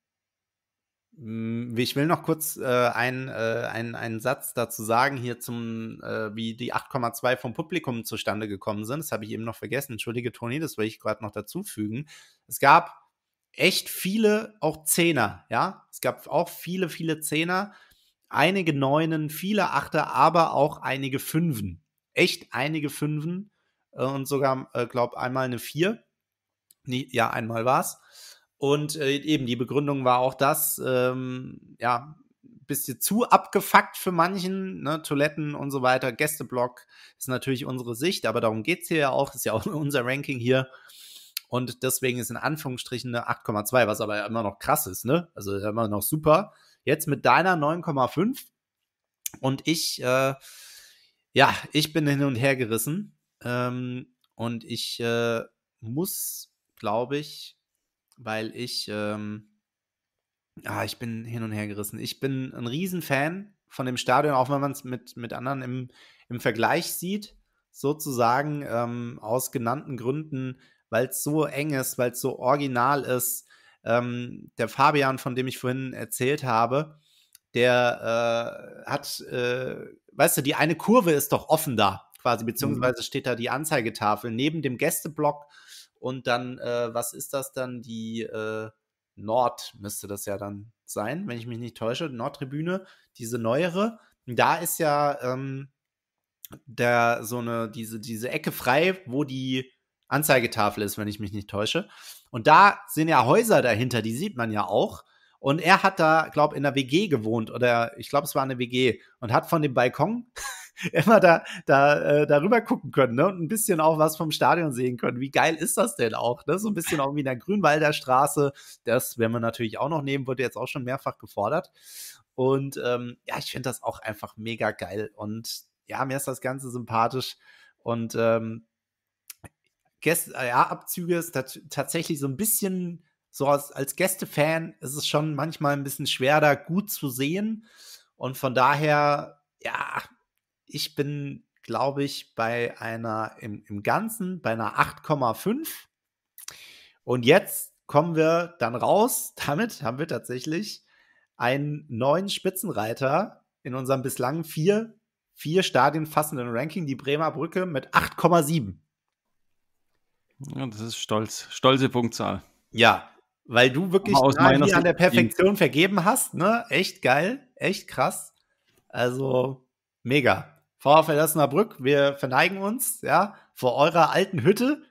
Mm, ich will noch kurz äh, ein, äh, ein, einen Satz dazu sagen, hier zum, äh, wie die 8,2 vom Publikum zustande gekommen sind. Das habe ich eben noch vergessen. Entschuldige, Toni, das will ich gerade noch dazu fügen. Es gab echt viele, auch Zehner, ja. Es gab auch viele, viele Zehner, einige Neunen, viele Achter, aber auch einige Fünfen. Echt einige Fünfen äh, und sogar, äh, glaube einmal eine Vier. Nie, ja, einmal war es. Und äh, eben die Begründung war auch das, ähm, ja, bisschen zu abgefuckt für manchen, ne? Toiletten und so weiter. Gästeblock ist natürlich unsere Sicht, aber darum geht es hier ja auch, ist ja auch unser Ranking hier. Und deswegen ist in Anführungsstrichen eine 8,2, was aber immer noch krass ist, ne? Also immer noch super. Jetzt mit deiner 9,5 und ich, äh, ja, ich bin hin und her gerissen. Ähm, und ich äh, muss, glaube ich, weil ich, ähm, ah, ich bin hin und her gerissen. Ich bin ein Riesenfan von dem Stadion, auch wenn man es mit, mit anderen im, im Vergleich sieht, sozusagen ähm, aus genannten Gründen, weil es so eng ist, weil es so original ist. Ähm, der Fabian, von dem ich vorhin erzählt habe, der äh, hat, äh, weißt du, die eine Kurve ist doch offen da quasi, mhm. beziehungsweise steht da die Anzeigetafel neben dem Gästeblock und dann, äh, was ist das dann? Die äh, Nord müsste das ja dann sein, wenn ich mich nicht täusche. Nordtribüne, diese neuere. Da ist ja ähm, der, so eine, diese, diese Ecke frei, wo die Anzeigetafel ist, wenn ich mich nicht täusche. Und da sind ja Häuser dahinter, die sieht man ja auch. Und er hat da, glaube ich, in der WG gewohnt oder ich glaube, es war eine WG und hat von dem Balkon immer da, da äh, darüber gucken können ne? und ein bisschen auch was vom Stadion sehen können. Wie geil ist das denn auch? Ne? So ein bisschen auch wie in der Grünwalder Straße. Das werden wir natürlich auch noch nehmen, wurde jetzt auch schon mehrfach gefordert. Und ähm, ja, ich finde das auch einfach mega geil. Und ja, mir ist das Ganze sympathisch. Und ähm, Gäst äh, ja, Abzüge ist tatsächlich so ein bisschen, so als, als Gästefan ist es schon manchmal ein bisschen schwer, da gut zu sehen. Und von daher, ja, ich bin, glaube ich, bei einer, im, im Ganzen, bei einer 8,5. Und jetzt kommen wir dann raus. Damit haben wir tatsächlich einen neuen Spitzenreiter in unserem bislang vier, vier Stadien fassenden Ranking, die Bremer Brücke mit 8,7. Ja, das ist stolz. Stolze Punktzahl. Ja, weil du wirklich nah an der Perfektion vergeben hast. Ne? Echt geil, echt krass. Also mega. VfL Osnabrück, wir verneigen uns, ja, vor eurer alten Hütte.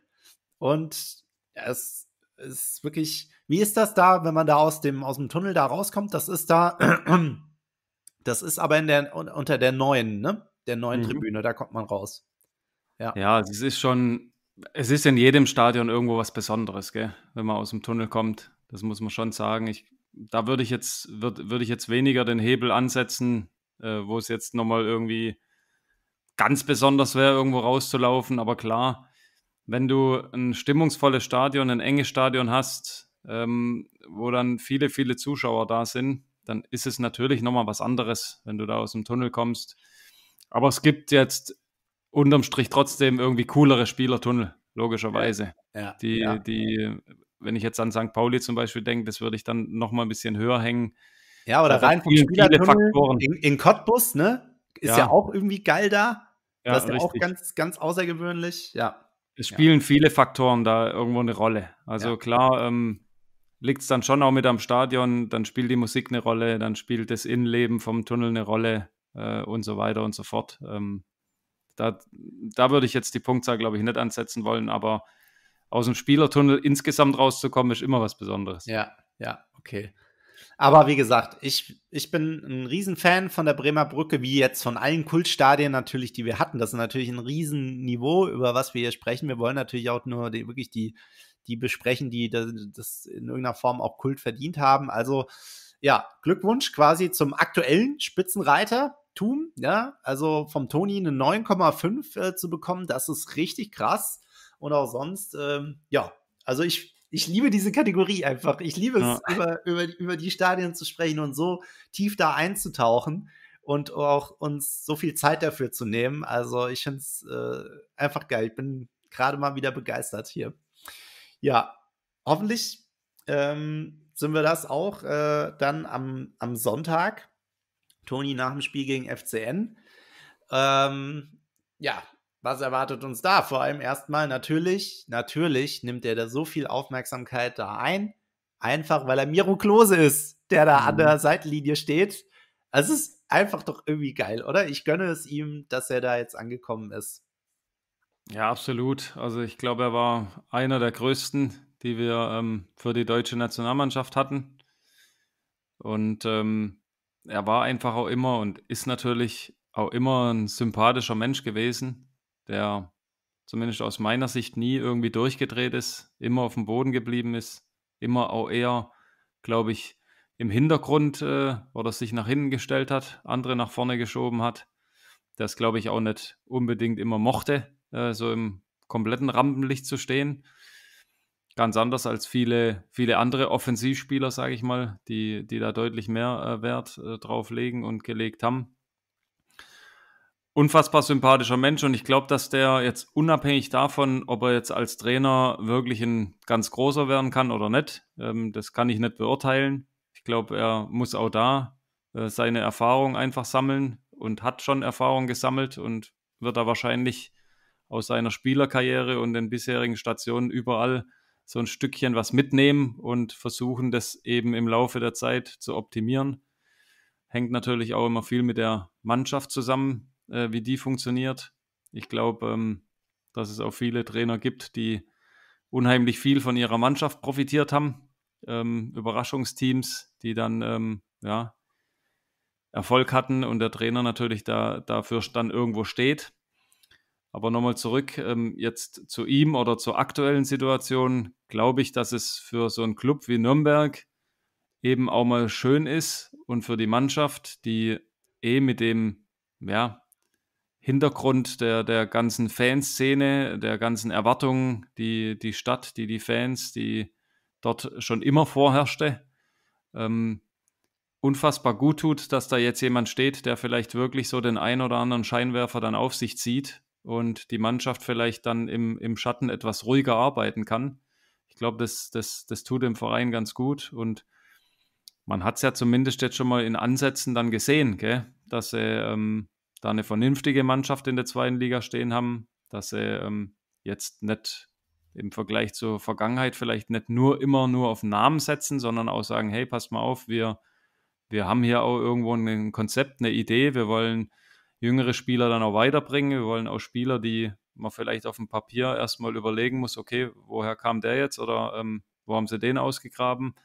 Und ja, es ist wirklich, wie ist das da, wenn man da aus dem, aus dem Tunnel da rauskommt? Das ist da, das ist aber in der, unter der neuen, ne? Der neuen mhm. Tribüne, da kommt man raus. Ja. ja, es ist schon, es ist in jedem Stadion irgendwo was Besonderes, gell? wenn man aus dem Tunnel kommt. Das muss man schon sagen. Ich, da würde ich jetzt, würd ich jetzt weniger den Hebel ansetzen, äh, wo es jetzt nochmal irgendwie ganz besonders wäre, irgendwo rauszulaufen. Aber klar, wenn du ein stimmungsvolles Stadion, ein enges Stadion hast, ähm, wo dann viele, viele Zuschauer da sind, dann ist es natürlich nochmal was anderes, wenn du da aus dem Tunnel kommst. Aber es gibt jetzt unterm Strich trotzdem irgendwie coolere Spielertunnel, logischerweise. Ja, ja, die, ja. die, wenn ich jetzt an St. Pauli zum Beispiel denke, das würde ich dann nochmal ein bisschen höher hängen. Ja, oder da rein vom Spielertunnel in, in Cottbus, ne? Ist ja. ja auch irgendwie geil da. Ja, das ist richtig. auch ganz, ganz außergewöhnlich, ja. Es spielen ja. viele Faktoren da irgendwo eine Rolle. Also ja. klar, ähm, liegt es dann schon auch mit am Stadion, dann spielt die Musik eine Rolle, dann spielt das Innenleben vom Tunnel eine Rolle äh, und so weiter und so fort. Ähm, da, da würde ich jetzt die Punktzahl, glaube ich, nicht ansetzen wollen, aber aus dem Spielertunnel insgesamt rauszukommen, ist immer was Besonderes. Ja, ja, okay. Aber wie gesagt, ich, ich bin ein Riesenfan von der Bremer Brücke, wie jetzt von allen Kultstadien natürlich, die wir hatten. Das ist natürlich ein Riesenniveau, über was wir hier sprechen. Wir wollen natürlich auch nur die, wirklich die, die besprechen, die das, das in irgendeiner Form auch Kult verdient haben. Also ja, Glückwunsch quasi zum aktuellen Spitzenreiter. Tum, ja, also vom Toni eine 9,5 äh, zu bekommen, das ist richtig krass. Und auch sonst, ähm, ja, also ich ich liebe diese Kategorie einfach. Ich liebe es, ja. über, über, über die Stadien zu sprechen und so tief da einzutauchen und auch uns so viel Zeit dafür zu nehmen. Also ich finde es äh, einfach geil. Ich bin gerade mal wieder begeistert hier. Ja, hoffentlich ähm, sind wir das auch äh, dann am, am Sonntag. Toni nach dem Spiel gegen FCN. Ähm, ja, was erwartet uns da? Vor allem erstmal natürlich, natürlich nimmt er da so viel Aufmerksamkeit da ein, einfach weil er Miro Klose ist, der da mhm. an der mhm. Seitenlinie steht. Es ist einfach doch irgendwie geil, oder? Ich gönne es ihm, dass er da jetzt angekommen ist. Ja, absolut. Also ich glaube, er war einer der größten, die wir ähm, für die deutsche Nationalmannschaft hatten. Und ähm, er war einfach auch immer und ist natürlich auch immer ein sympathischer Mensch gewesen der zumindest aus meiner Sicht nie irgendwie durchgedreht ist, immer auf dem Boden geblieben ist, immer auch eher, glaube ich, im Hintergrund äh, oder sich nach hinten gestellt hat, andere nach vorne geschoben hat, das glaube ich auch nicht unbedingt immer mochte, äh, so im kompletten Rampenlicht zu stehen. Ganz anders als viele, viele andere Offensivspieler, sage ich mal, die, die da deutlich mehr äh, Wert äh, drauf legen und gelegt haben unfassbar sympathischer Mensch und ich glaube, dass der jetzt unabhängig davon, ob er jetzt als Trainer wirklich ein ganz großer werden kann oder nicht, ähm, das kann ich nicht beurteilen. Ich glaube, er muss auch da äh, seine Erfahrung einfach sammeln und hat schon Erfahrung gesammelt und wird da wahrscheinlich aus seiner Spielerkarriere und den bisherigen Stationen überall so ein Stückchen was mitnehmen und versuchen, das eben im Laufe der Zeit zu optimieren. Hängt natürlich auch immer viel mit der Mannschaft zusammen, äh, wie die funktioniert. Ich glaube, ähm, dass es auch viele Trainer gibt, die unheimlich viel von ihrer Mannschaft profitiert haben. Ähm, Überraschungsteams, die dann ähm, ja, Erfolg hatten und der Trainer natürlich da, dafür dann irgendwo steht. Aber nochmal zurück ähm, jetzt zu ihm oder zur aktuellen Situation. Glaube ich, dass es für so einen Club wie Nürnberg eben auch mal schön ist und für die Mannschaft, die eh mit dem ja, Hintergrund der, der ganzen Fanszene, der ganzen Erwartungen, die die Stadt, die die Fans, die dort schon immer vorherrschte, ähm, unfassbar gut tut, dass da jetzt jemand steht, der vielleicht wirklich so den ein oder anderen Scheinwerfer dann auf sich zieht und die Mannschaft vielleicht dann im, im Schatten etwas ruhiger arbeiten kann. Ich glaube, das, das, das tut dem Verein ganz gut und man hat es ja zumindest jetzt schon mal in Ansätzen dann gesehen, gell? dass sie ähm, da eine vernünftige Mannschaft in der zweiten Liga stehen haben, dass sie ähm, jetzt nicht im Vergleich zur Vergangenheit vielleicht nicht nur immer nur auf Namen setzen, sondern auch sagen, hey, passt mal auf, wir, wir haben hier auch irgendwo ein Konzept, eine Idee, wir wollen jüngere Spieler dann auch weiterbringen, wir wollen auch Spieler, die man vielleicht auf dem Papier erstmal überlegen muss, okay, woher kam der jetzt oder ähm, wo haben sie den ausgegraben,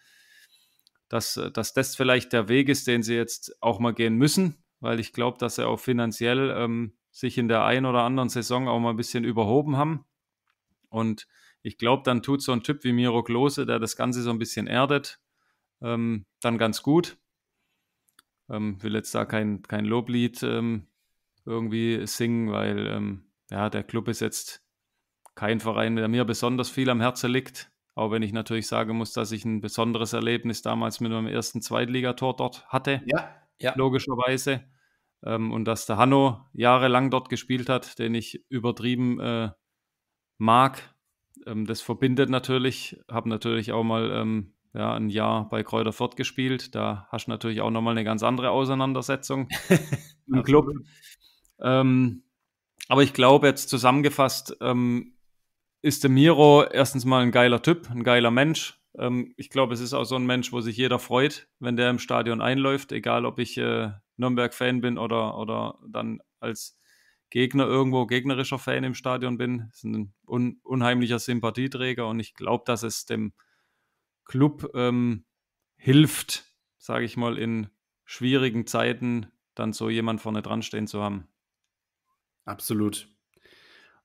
dass, äh, dass das vielleicht der Weg ist, den sie jetzt auch mal gehen müssen, weil ich glaube, dass sie auch finanziell ähm, sich in der einen oder anderen Saison auch mal ein bisschen überhoben haben. Und ich glaube, dann tut so ein Typ wie Miro Klose, der das Ganze so ein bisschen erdet, ähm, dann ganz gut. Ähm, will jetzt da kein, kein Loblied ähm, irgendwie singen, weil ähm, ja, der Club ist jetzt kein Verein, der mir besonders viel am Herzen liegt. Auch wenn ich natürlich sagen muss, dass ich ein besonderes Erlebnis damals mit meinem ersten Zweitligator dort hatte. Ja, ja. logischerweise. Ähm, und dass der Hanno jahrelang dort gespielt hat, den ich übertrieben äh, mag. Ähm, das verbindet natürlich. Habe natürlich auch mal ähm, ja, ein Jahr bei Kräuter Fürth gespielt. Da hast du natürlich auch nochmal eine ganz andere Auseinandersetzung im Club. Ähm, aber ich glaube, jetzt zusammengefasst ähm, ist der Miro erstens mal ein geiler Typ, ein geiler Mensch. Ähm, ich glaube, es ist auch so ein Mensch, wo sich jeder freut, wenn der im Stadion einläuft, egal ob ich äh, Nürnberg-Fan bin oder, oder dann als Gegner irgendwo gegnerischer Fan im Stadion bin. Ist ein un unheimlicher Sympathieträger und ich glaube, dass es dem Club ähm, hilft, sage ich mal, in schwierigen Zeiten dann so jemand vorne dran stehen zu haben. Absolut.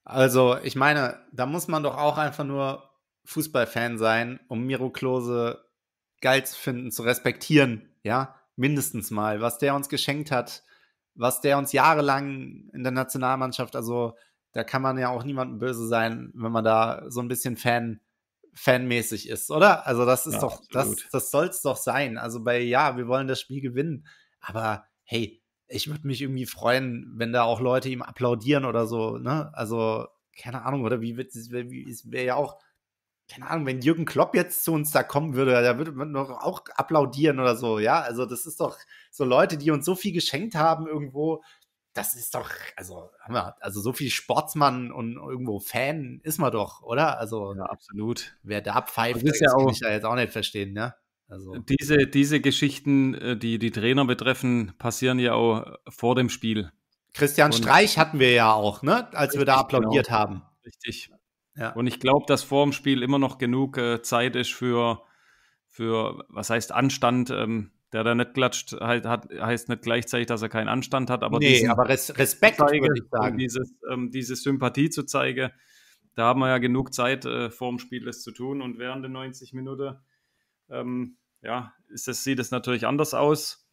Also, ich meine, da muss man doch auch einfach nur Fußballfan sein, um Miro Klose geil zu finden, zu respektieren, ja, mindestens mal, was der uns geschenkt hat, was der uns jahrelang in der Nationalmannschaft, also da kann man ja auch niemandem böse sein, wenn man da so ein bisschen Fan, fanmäßig ist, oder? Also das ist ja, doch, absolut. das, das soll es doch sein. Also bei, ja, wir wollen das Spiel gewinnen, aber hey, ich würde mich irgendwie freuen, wenn da auch Leute ihm applaudieren oder so, ne? Also keine Ahnung, oder wie wird es, wäre ja auch keine Ahnung, wenn Jürgen Klopp jetzt zu uns da kommen würde, da würde man doch auch applaudieren oder so, ja. Also das ist doch so Leute, die uns so viel geschenkt haben irgendwo. Das ist doch, also, also so viel Sportsmann und irgendwo Fan ist man doch, oder? Also, ja, absolut. Wer da pfeift, das, ja das kann ich ja jetzt auch nicht verstehen, ne? Also. Diese, diese Geschichten, äh, die die Trainer betreffen, passieren ja auch vor dem Spiel. Christian und Streich hatten wir ja auch, ne? Als wir da genau. applaudiert genau. haben. Richtig. Ja. Und ich glaube, dass vor dem Spiel immer noch genug äh, Zeit ist für, für, was heißt Anstand. Ähm, der da nicht klatscht, halt, hat, heißt nicht gleichzeitig, dass er keinen Anstand hat, aber, nee, aber Res Respekt, zeigen, würde ich sagen. Dieses, ähm, diese Sympathie zu zeigen, da haben wir ja genug Zeit, äh, vor dem Spiel das zu tun. Und während der 90 Minuten, ähm, ja, ist das, sieht es natürlich anders aus.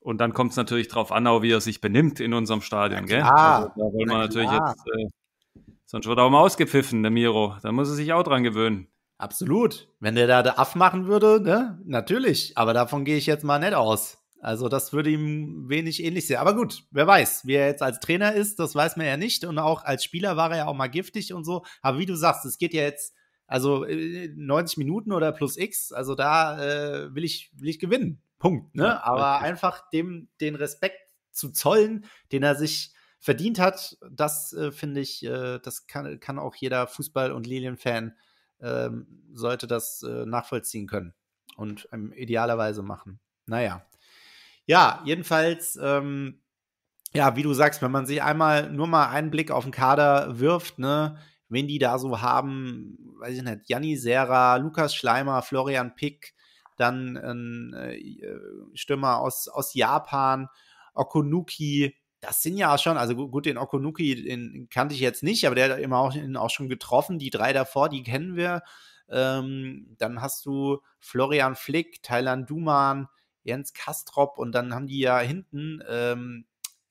Und dann kommt es natürlich drauf an, auch wie er sich benimmt in unserem Stadion. Ja, gell? Also, da wollen wir natürlich klar. jetzt äh, Sonst wird er auch mal ausgepfiffen, der Miro. Da muss er sich auch dran gewöhnen. Absolut. Wenn der da der Aff machen würde, ne? Natürlich. Aber davon gehe ich jetzt mal nicht aus. Also das würde ihm wenig ähnlich sehen. Aber gut, wer weiß, wie er jetzt als Trainer ist, das weiß man ja nicht. Und auch als Spieler war er ja auch mal giftig und so. Aber wie du sagst, es geht ja jetzt also 90 äh, Minuten oder plus X. Also da äh, will ich will ich gewinnen. Punkt. Ne? Ja, Aber richtig. einfach dem den Respekt zu zollen, den er sich verdient hat. Das äh, finde ich, äh, das kann, kann, auch jeder Fußball- und Lilien-Fan ähm, sollte das äh, nachvollziehen können und ähm, idealerweise machen. Naja. Ja, jedenfalls, ähm, ja, wie du sagst, wenn man sich einmal nur mal einen Blick auf den Kader wirft, ne, wen die da so haben, weiß ich nicht, Janni Serra, Lukas Schleimer, Florian Pick, dann ein äh, Stürmer aus, aus Japan, Okonuki, das sind ja schon, also gut, den Okonuki, den kannte ich jetzt nicht, aber der hat immer auch, auch schon getroffen. Die drei davor, die kennen wir. Ähm, dann hast du Florian Flick, Thailand Duman, Jens Kastrop und dann haben die ja hinten, ähm,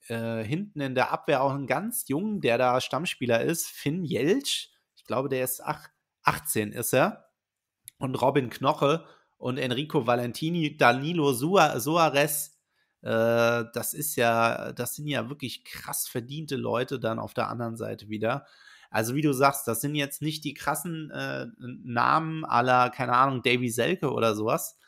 äh, hinten in der Abwehr auch einen ganz jungen, der da Stammspieler ist, Finn Jeltsch. Ich glaube, der ist ach, 18 ist er. Und Robin Knoche und Enrico Valentini, Danilo Suarez, äh, das ist ja, das sind ja wirklich krass verdiente Leute dann auf der anderen Seite wieder. Also wie du sagst, das sind jetzt nicht die krassen äh, Namen aller, keine Ahnung, Davy Selke oder sowas.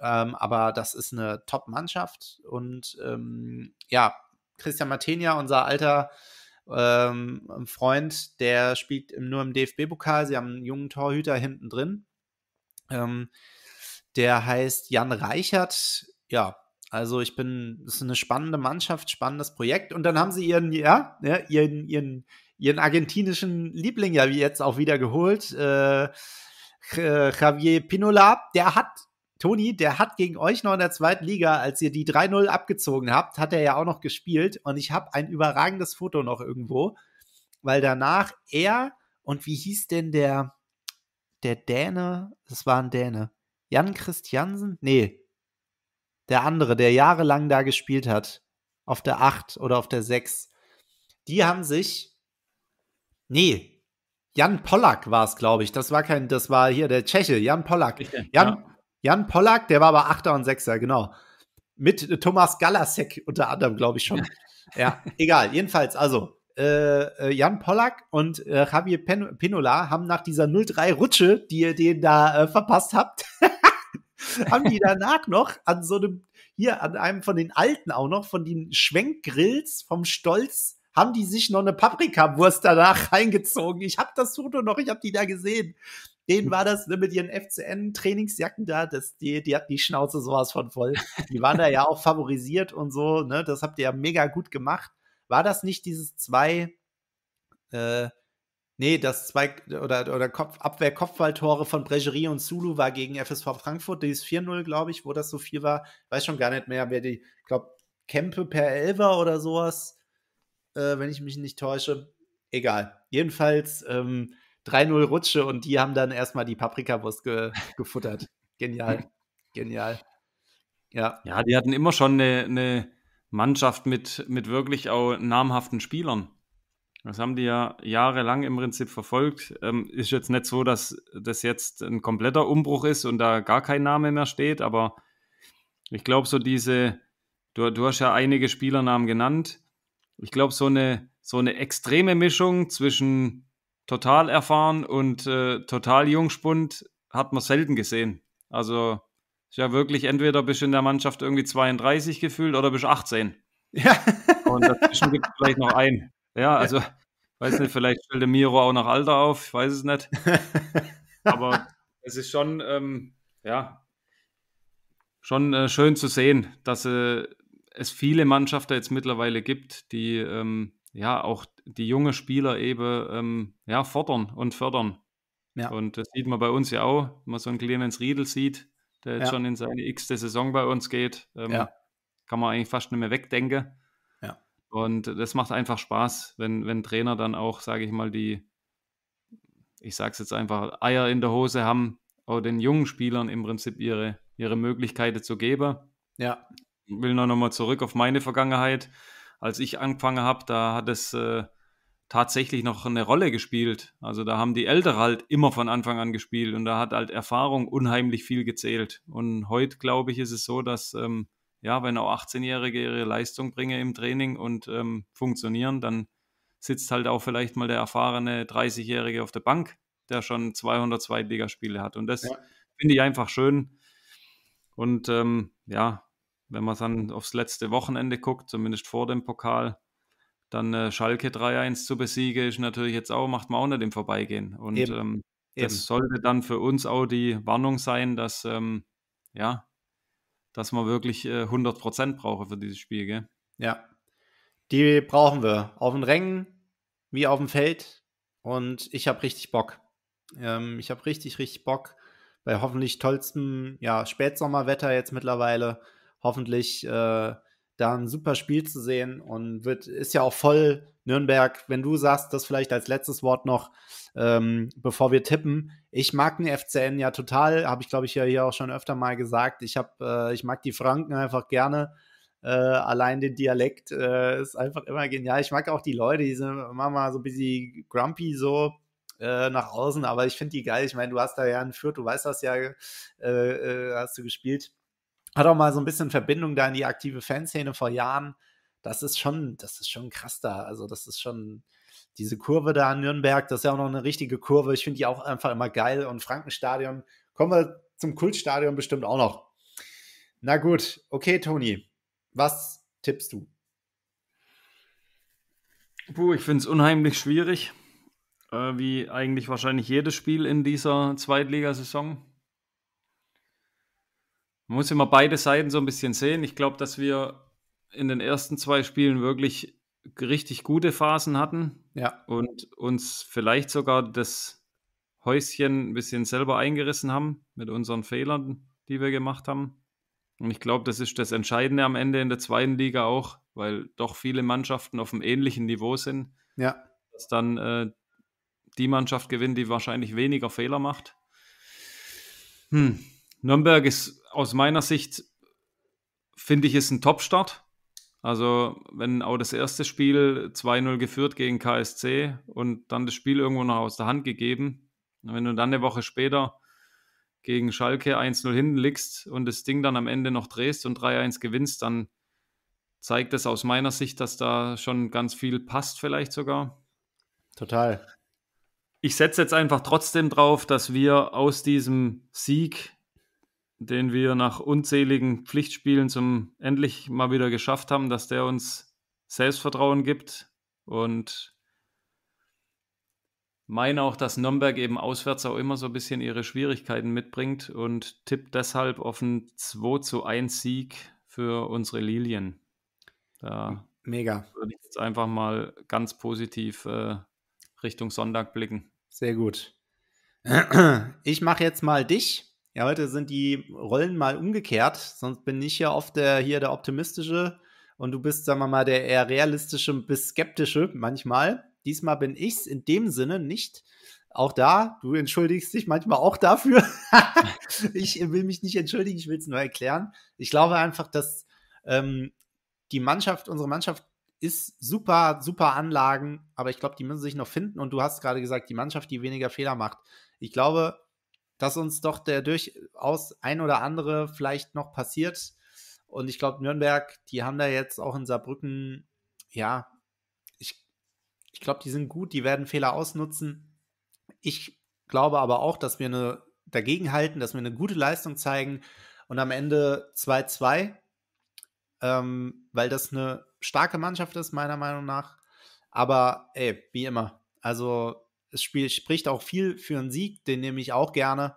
Ähm, aber das ist eine Top-Mannschaft. Und ähm, ja, Christian Matenia, unser alter ähm, Freund, der spielt nur im DFB-Pokal. Sie haben einen jungen Torhüter hinten drin. Ähm, der heißt Jan Reichert. Ja, also ich bin, es ist eine spannende Mannschaft, spannendes Projekt. Und dann haben sie ihren, ja, ihren, ihren, ihren argentinischen Liebling ja wie jetzt auch wieder geholt. Äh, äh, Javier Pinola, der hat, Toni, der hat gegen euch noch in der zweiten Liga, als ihr die 3-0 abgezogen habt, hat er ja auch noch gespielt. Und ich habe ein überragendes Foto noch irgendwo, weil danach er und wie hieß denn der, der Däne? Das war ein Däne. Jan Christiansen? Nee, der andere, der jahrelang da gespielt hat, auf der 8 oder auf der 6, die haben sich, nee, Jan Pollack war es, glaube ich. Das war kein, das war hier der Tscheche, Jan Pollack. Jan, ja. Jan Pollack, der war aber Achter und Sechser, genau. Mit äh, Thomas Galasek unter anderem, glaube ich schon. ja, egal. Jedenfalls, also äh, äh, Jan Pollack und äh, Javier Pinola haben nach dieser 0-3-Rutsche, die ihr denen da äh, verpasst habt, haben die danach noch an so einem, hier an einem von den alten auch noch, von den Schwenkgrills vom Stolz, haben die sich noch eine Paprikawurst danach reingezogen. Ich habe das Foto noch, ich habe die da gesehen. Denen war das ne, mit ihren FCN-Trainingsjacken da, das, die, die hatten die Schnauze sowas von voll. Die waren da ja auch favorisiert und so, ne? Das habt ihr ja mega gut gemacht. War das nicht dieses zwei, äh, Nee, das zwei oder, oder Kopf, Abwehr-Kopfballtore von Bregerie und Zulu war gegen FSV Frankfurt, Die ist 4-0, glaube ich, wo das so viel war. Weiß schon gar nicht mehr, wer die, ich glaube, Kempe per Elver oder sowas, äh, wenn ich mich nicht täusche. Egal. Jedenfalls ähm, 3-0 Rutsche und die haben dann erstmal die Paprikawurst ge gefuttert. Genial. Genial. Ja. Ja, die hatten immer schon eine, eine Mannschaft mit, mit wirklich auch namhaften Spielern. Das haben die ja jahrelang im Prinzip verfolgt. Ähm, ist jetzt nicht so, dass das jetzt ein kompletter Umbruch ist und da gar kein Name mehr steht, aber ich glaube, so diese, du, du hast ja einige Spielernamen genannt. Ich glaube, so eine, so eine extreme Mischung zwischen total erfahren und äh, total Jungspund hat man selten gesehen. Also ist ja wirklich entweder bist du in der Mannschaft irgendwie 32 gefühlt oder bist 18. Ja. Und dazwischen gibt es vielleicht noch einen. Ja, also, ja. weiß nicht, vielleicht der Miro auch nach Alter auf, ich weiß es nicht. Aber es ist schon, ähm, ja, schon äh, schön zu sehen, dass äh, es viele Mannschaften jetzt mittlerweile gibt, die ähm, ja auch die junge Spieler eben ähm, ja, fordern und fördern. Ja. Und das sieht man bei uns ja auch, wenn man so einen Clemens Riedel sieht, der jetzt ja. schon in seine x-te Saison bei uns geht, ähm, ja. kann man eigentlich fast nicht mehr wegdenken. Und das macht einfach Spaß, wenn, wenn Trainer dann auch, sage ich mal, die, ich sage es jetzt einfach, Eier in der Hose haben, auch den jungen Spielern im Prinzip ihre, ihre Möglichkeiten zu geben. Ja. Ich will noch nochmal zurück auf meine Vergangenheit. Als ich angefangen habe, da hat es äh, tatsächlich noch eine Rolle gespielt. Also da haben die Ältere halt immer von Anfang an gespielt und da hat halt Erfahrung unheimlich viel gezählt. Und heute, glaube ich, ist es so, dass ähm, ja, wenn auch 18-Jährige ihre Leistung bringen im Training und ähm, funktionieren, dann sitzt halt auch vielleicht mal der erfahrene 30-Jährige auf der Bank, der schon 200 Zweitligaspiele hat. Und das ja. finde ich einfach schön. Und ähm, ja, wenn man dann aufs letzte Wochenende guckt, zumindest vor dem Pokal, dann äh, Schalke 3-1 zu besiegen, ist natürlich jetzt auch, macht man auch nicht im Vorbeigehen. Und ähm, das sollte dann für uns auch die Warnung sein, dass ähm, ja, dass man wirklich äh, 100% brauche für dieses Spiel, gell? Ja, die brauchen wir. Auf den Rängen, wie auf dem Feld. Und ich habe richtig Bock. Ähm, ich habe richtig, richtig Bock. Bei hoffentlich tollstem ja, Spätsommerwetter jetzt mittlerweile. Hoffentlich äh, da ein super Spiel zu sehen und wird, ist ja auch voll Nürnberg. Wenn du sagst, das vielleicht als letztes Wort noch, ähm, bevor wir tippen. Ich mag den FCN ja total, habe ich glaube ich ja hier auch schon öfter mal gesagt. Ich habe, äh, ich mag die Franken einfach gerne. Äh, allein den Dialekt äh, ist einfach immer genial. Ich mag auch die Leute, die sind immer mal so ein bisschen grumpy so äh, nach außen, aber ich finde die geil. Ich meine, du hast da ja einen Fürth, du weißt das ja, äh, äh, hast du gespielt hat auch mal so ein bisschen Verbindung da in die aktive Fanszene vor Jahren. Das ist schon, das ist schon krass da. Also, das ist schon diese Kurve da in Nürnberg, das ist ja auch noch eine richtige Kurve. Ich finde die auch einfach immer geil. Und Frankenstadion, kommen wir zum Kultstadion bestimmt auch noch. Na gut, okay, Toni, was tippst du? Puh, ich finde es unheimlich schwierig, äh, wie eigentlich wahrscheinlich jedes Spiel in dieser Zweitligasaison. Man muss immer beide Seiten so ein bisschen sehen. Ich glaube, dass wir in den ersten zwei Spielen wirklich richtig gute Phasen hatten. Ja. Und uns vielleicht sogar das Häuschen ein bisschen selber eingerissen haben mit unseren Fehlern, die wir gemacht haben. Und ich glaube, das ist das Entscheidende am Ende in der zweiten Liga auch, weil doch viele Mannschaften auf einem ähnlichen Niveau sind. Ja. Dass dann äh, die Mannschaft gewinnt, die wahrscheinlich weniger Fehler macht. Hm. Nürnberg ist aus meiner Sicht, finde ich, ist ein Top-Start. Also, wenn auch das erste Spiel 2-0 geführt gegen KSC und dann das Spiel irgendwo noch aus der Hand gegeben, wenn du dann eine Woche später gegen Schalke 1-0 hinten liegst und das Ding dann am Ende noch drehst und 3-1 gewinnst, dann zeigt das aus meiner Sicht, dass da schon ganz viel passt, vielleicht sogar. Total. Ich setze jetzt einfach trotzdem drauf, dass wir aus diesem Sieg den wir nach unzähligen Pflichtspielen zum endlich mal wieder geschafft haben, dass der uns Selbstvertrauen gibt und meine auch, dass Nürnberg eben auswärts auch immer so ein bisschen ihre Schwierigkeiten mitbringt und tippt deshalb auf einen 2 zu 1 Sieg für unsere Lilien. Da Mega. Würde ich jetzt einfach mal ganz positiv äh, Richtung Sonntag blicken. Sehr gut. Ich mache jetzt mal dich ja, heute sind die Rollen mal umgekehrt. Sonst bin ich ja oft der, hier der optimistische und du bist, sagen wir mal, der eher realistische bis skeptische manchmal. Diesmal bin ich's in dem Sinne nicht. Auch da, du entschuldigst dich manchmal auch dafür. ich will mich nicht entschuldigen, ich will es nur erklären. Ich glaube einfach, dass ähm, die Mannschaft, unsere Mannschaft ist super, super Anlagen, aber ich glaube, die müssen sich noch finden. Und du hast gerade gesagt, die Mannschaft, die weniger Fehler macht. Ich glaube, dass uns doch der durchaus ein oder andere vielleicht noch passiert. Und ich glaube, Nürnberg, die haben da jetzt auch in Saarbrücken, ja, ich, ich glaube, die sind gut, die werden Fehler ausnutzen. Ich glaube aber auch, dass wir eine dagegen halten, dass wir eine gute Leistung zeigen und am Ende 2-2, ähm, weil das eine starke Mannschaft ist, meiner Meinung nach. Aber ey, wie immer. Also es Spiel spricht auch viel für einen Sieg, den nehme ich auch gerne.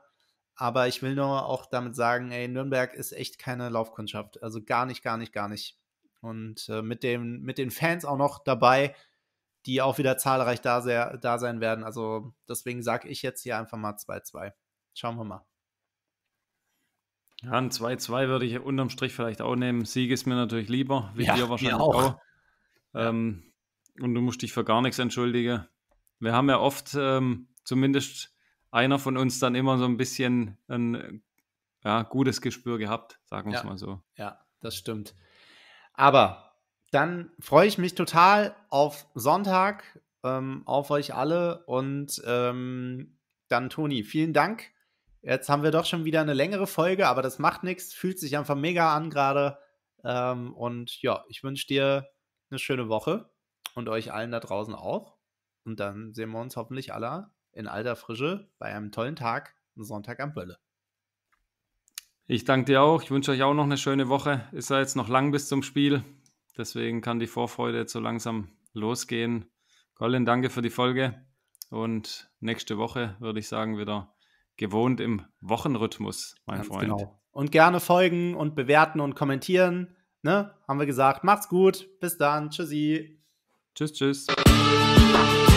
Aber ich will nur auch damit sagen, ey, Nürnberg ist echt keine Laufkundschaft. Also gar nicht, gar nicht, gar nicht. Und äh, mit, dem, mit den Fans auch noch dabei, die auch wieder zahlreich da, sehr, da sein werden. Also deswegen sage ich jetzt hier einfach mal 2-2. Schauen wir mal. Ja, ein 2-2 würde ich unterm Strich vielleicht auch nehmen. Sieg ist mir natürlich lieber, wie ja, dir wahrscheinlich auch. auch. Ähm, und du musst dich für gar nichts entschuldigen wir haben ja oft ähm, zumindest einer von uns dann immer so ein bisschen ein ja, gutes Gespür gehabt, sagen wir es mal so. Ja, das stimmt. Aber dann freue ich mich total auf Sonntag, ähm, auf euch alle und ähm, dann Toni, vielen Dank. Jetzt haben wir doch schon wieder eine längere Folge, aber das macht nichts, fühlt sich einfach mega an gerade. Ähm, und ja, ich wünsche dir eine schöne Woche und euch allen da draußen auch. Und dann sehen wir uns hoffentlich alle in alter Frische bei einem tollen Tag, einen Sonntag am Bölle. Ich danke dir auch. Ich wünsche euch auch noch eine schöne Woche. Ist ja jetzt noch lang bis zum Spiel. Deswegen kann die Vorfreude jetzt so langsam losgehen. Colin, danke für die Folge. Und nächste Woche würde ich sagen, wieder gewohnt im Wochenrhythmus, mein Ganz Freund. Genau. Und gerne folgen und bewerten und kommentieren. Ne? Haben wir gesagt. Macht's gut. Bis dann. Tschüssi. Tschüss, tschüss.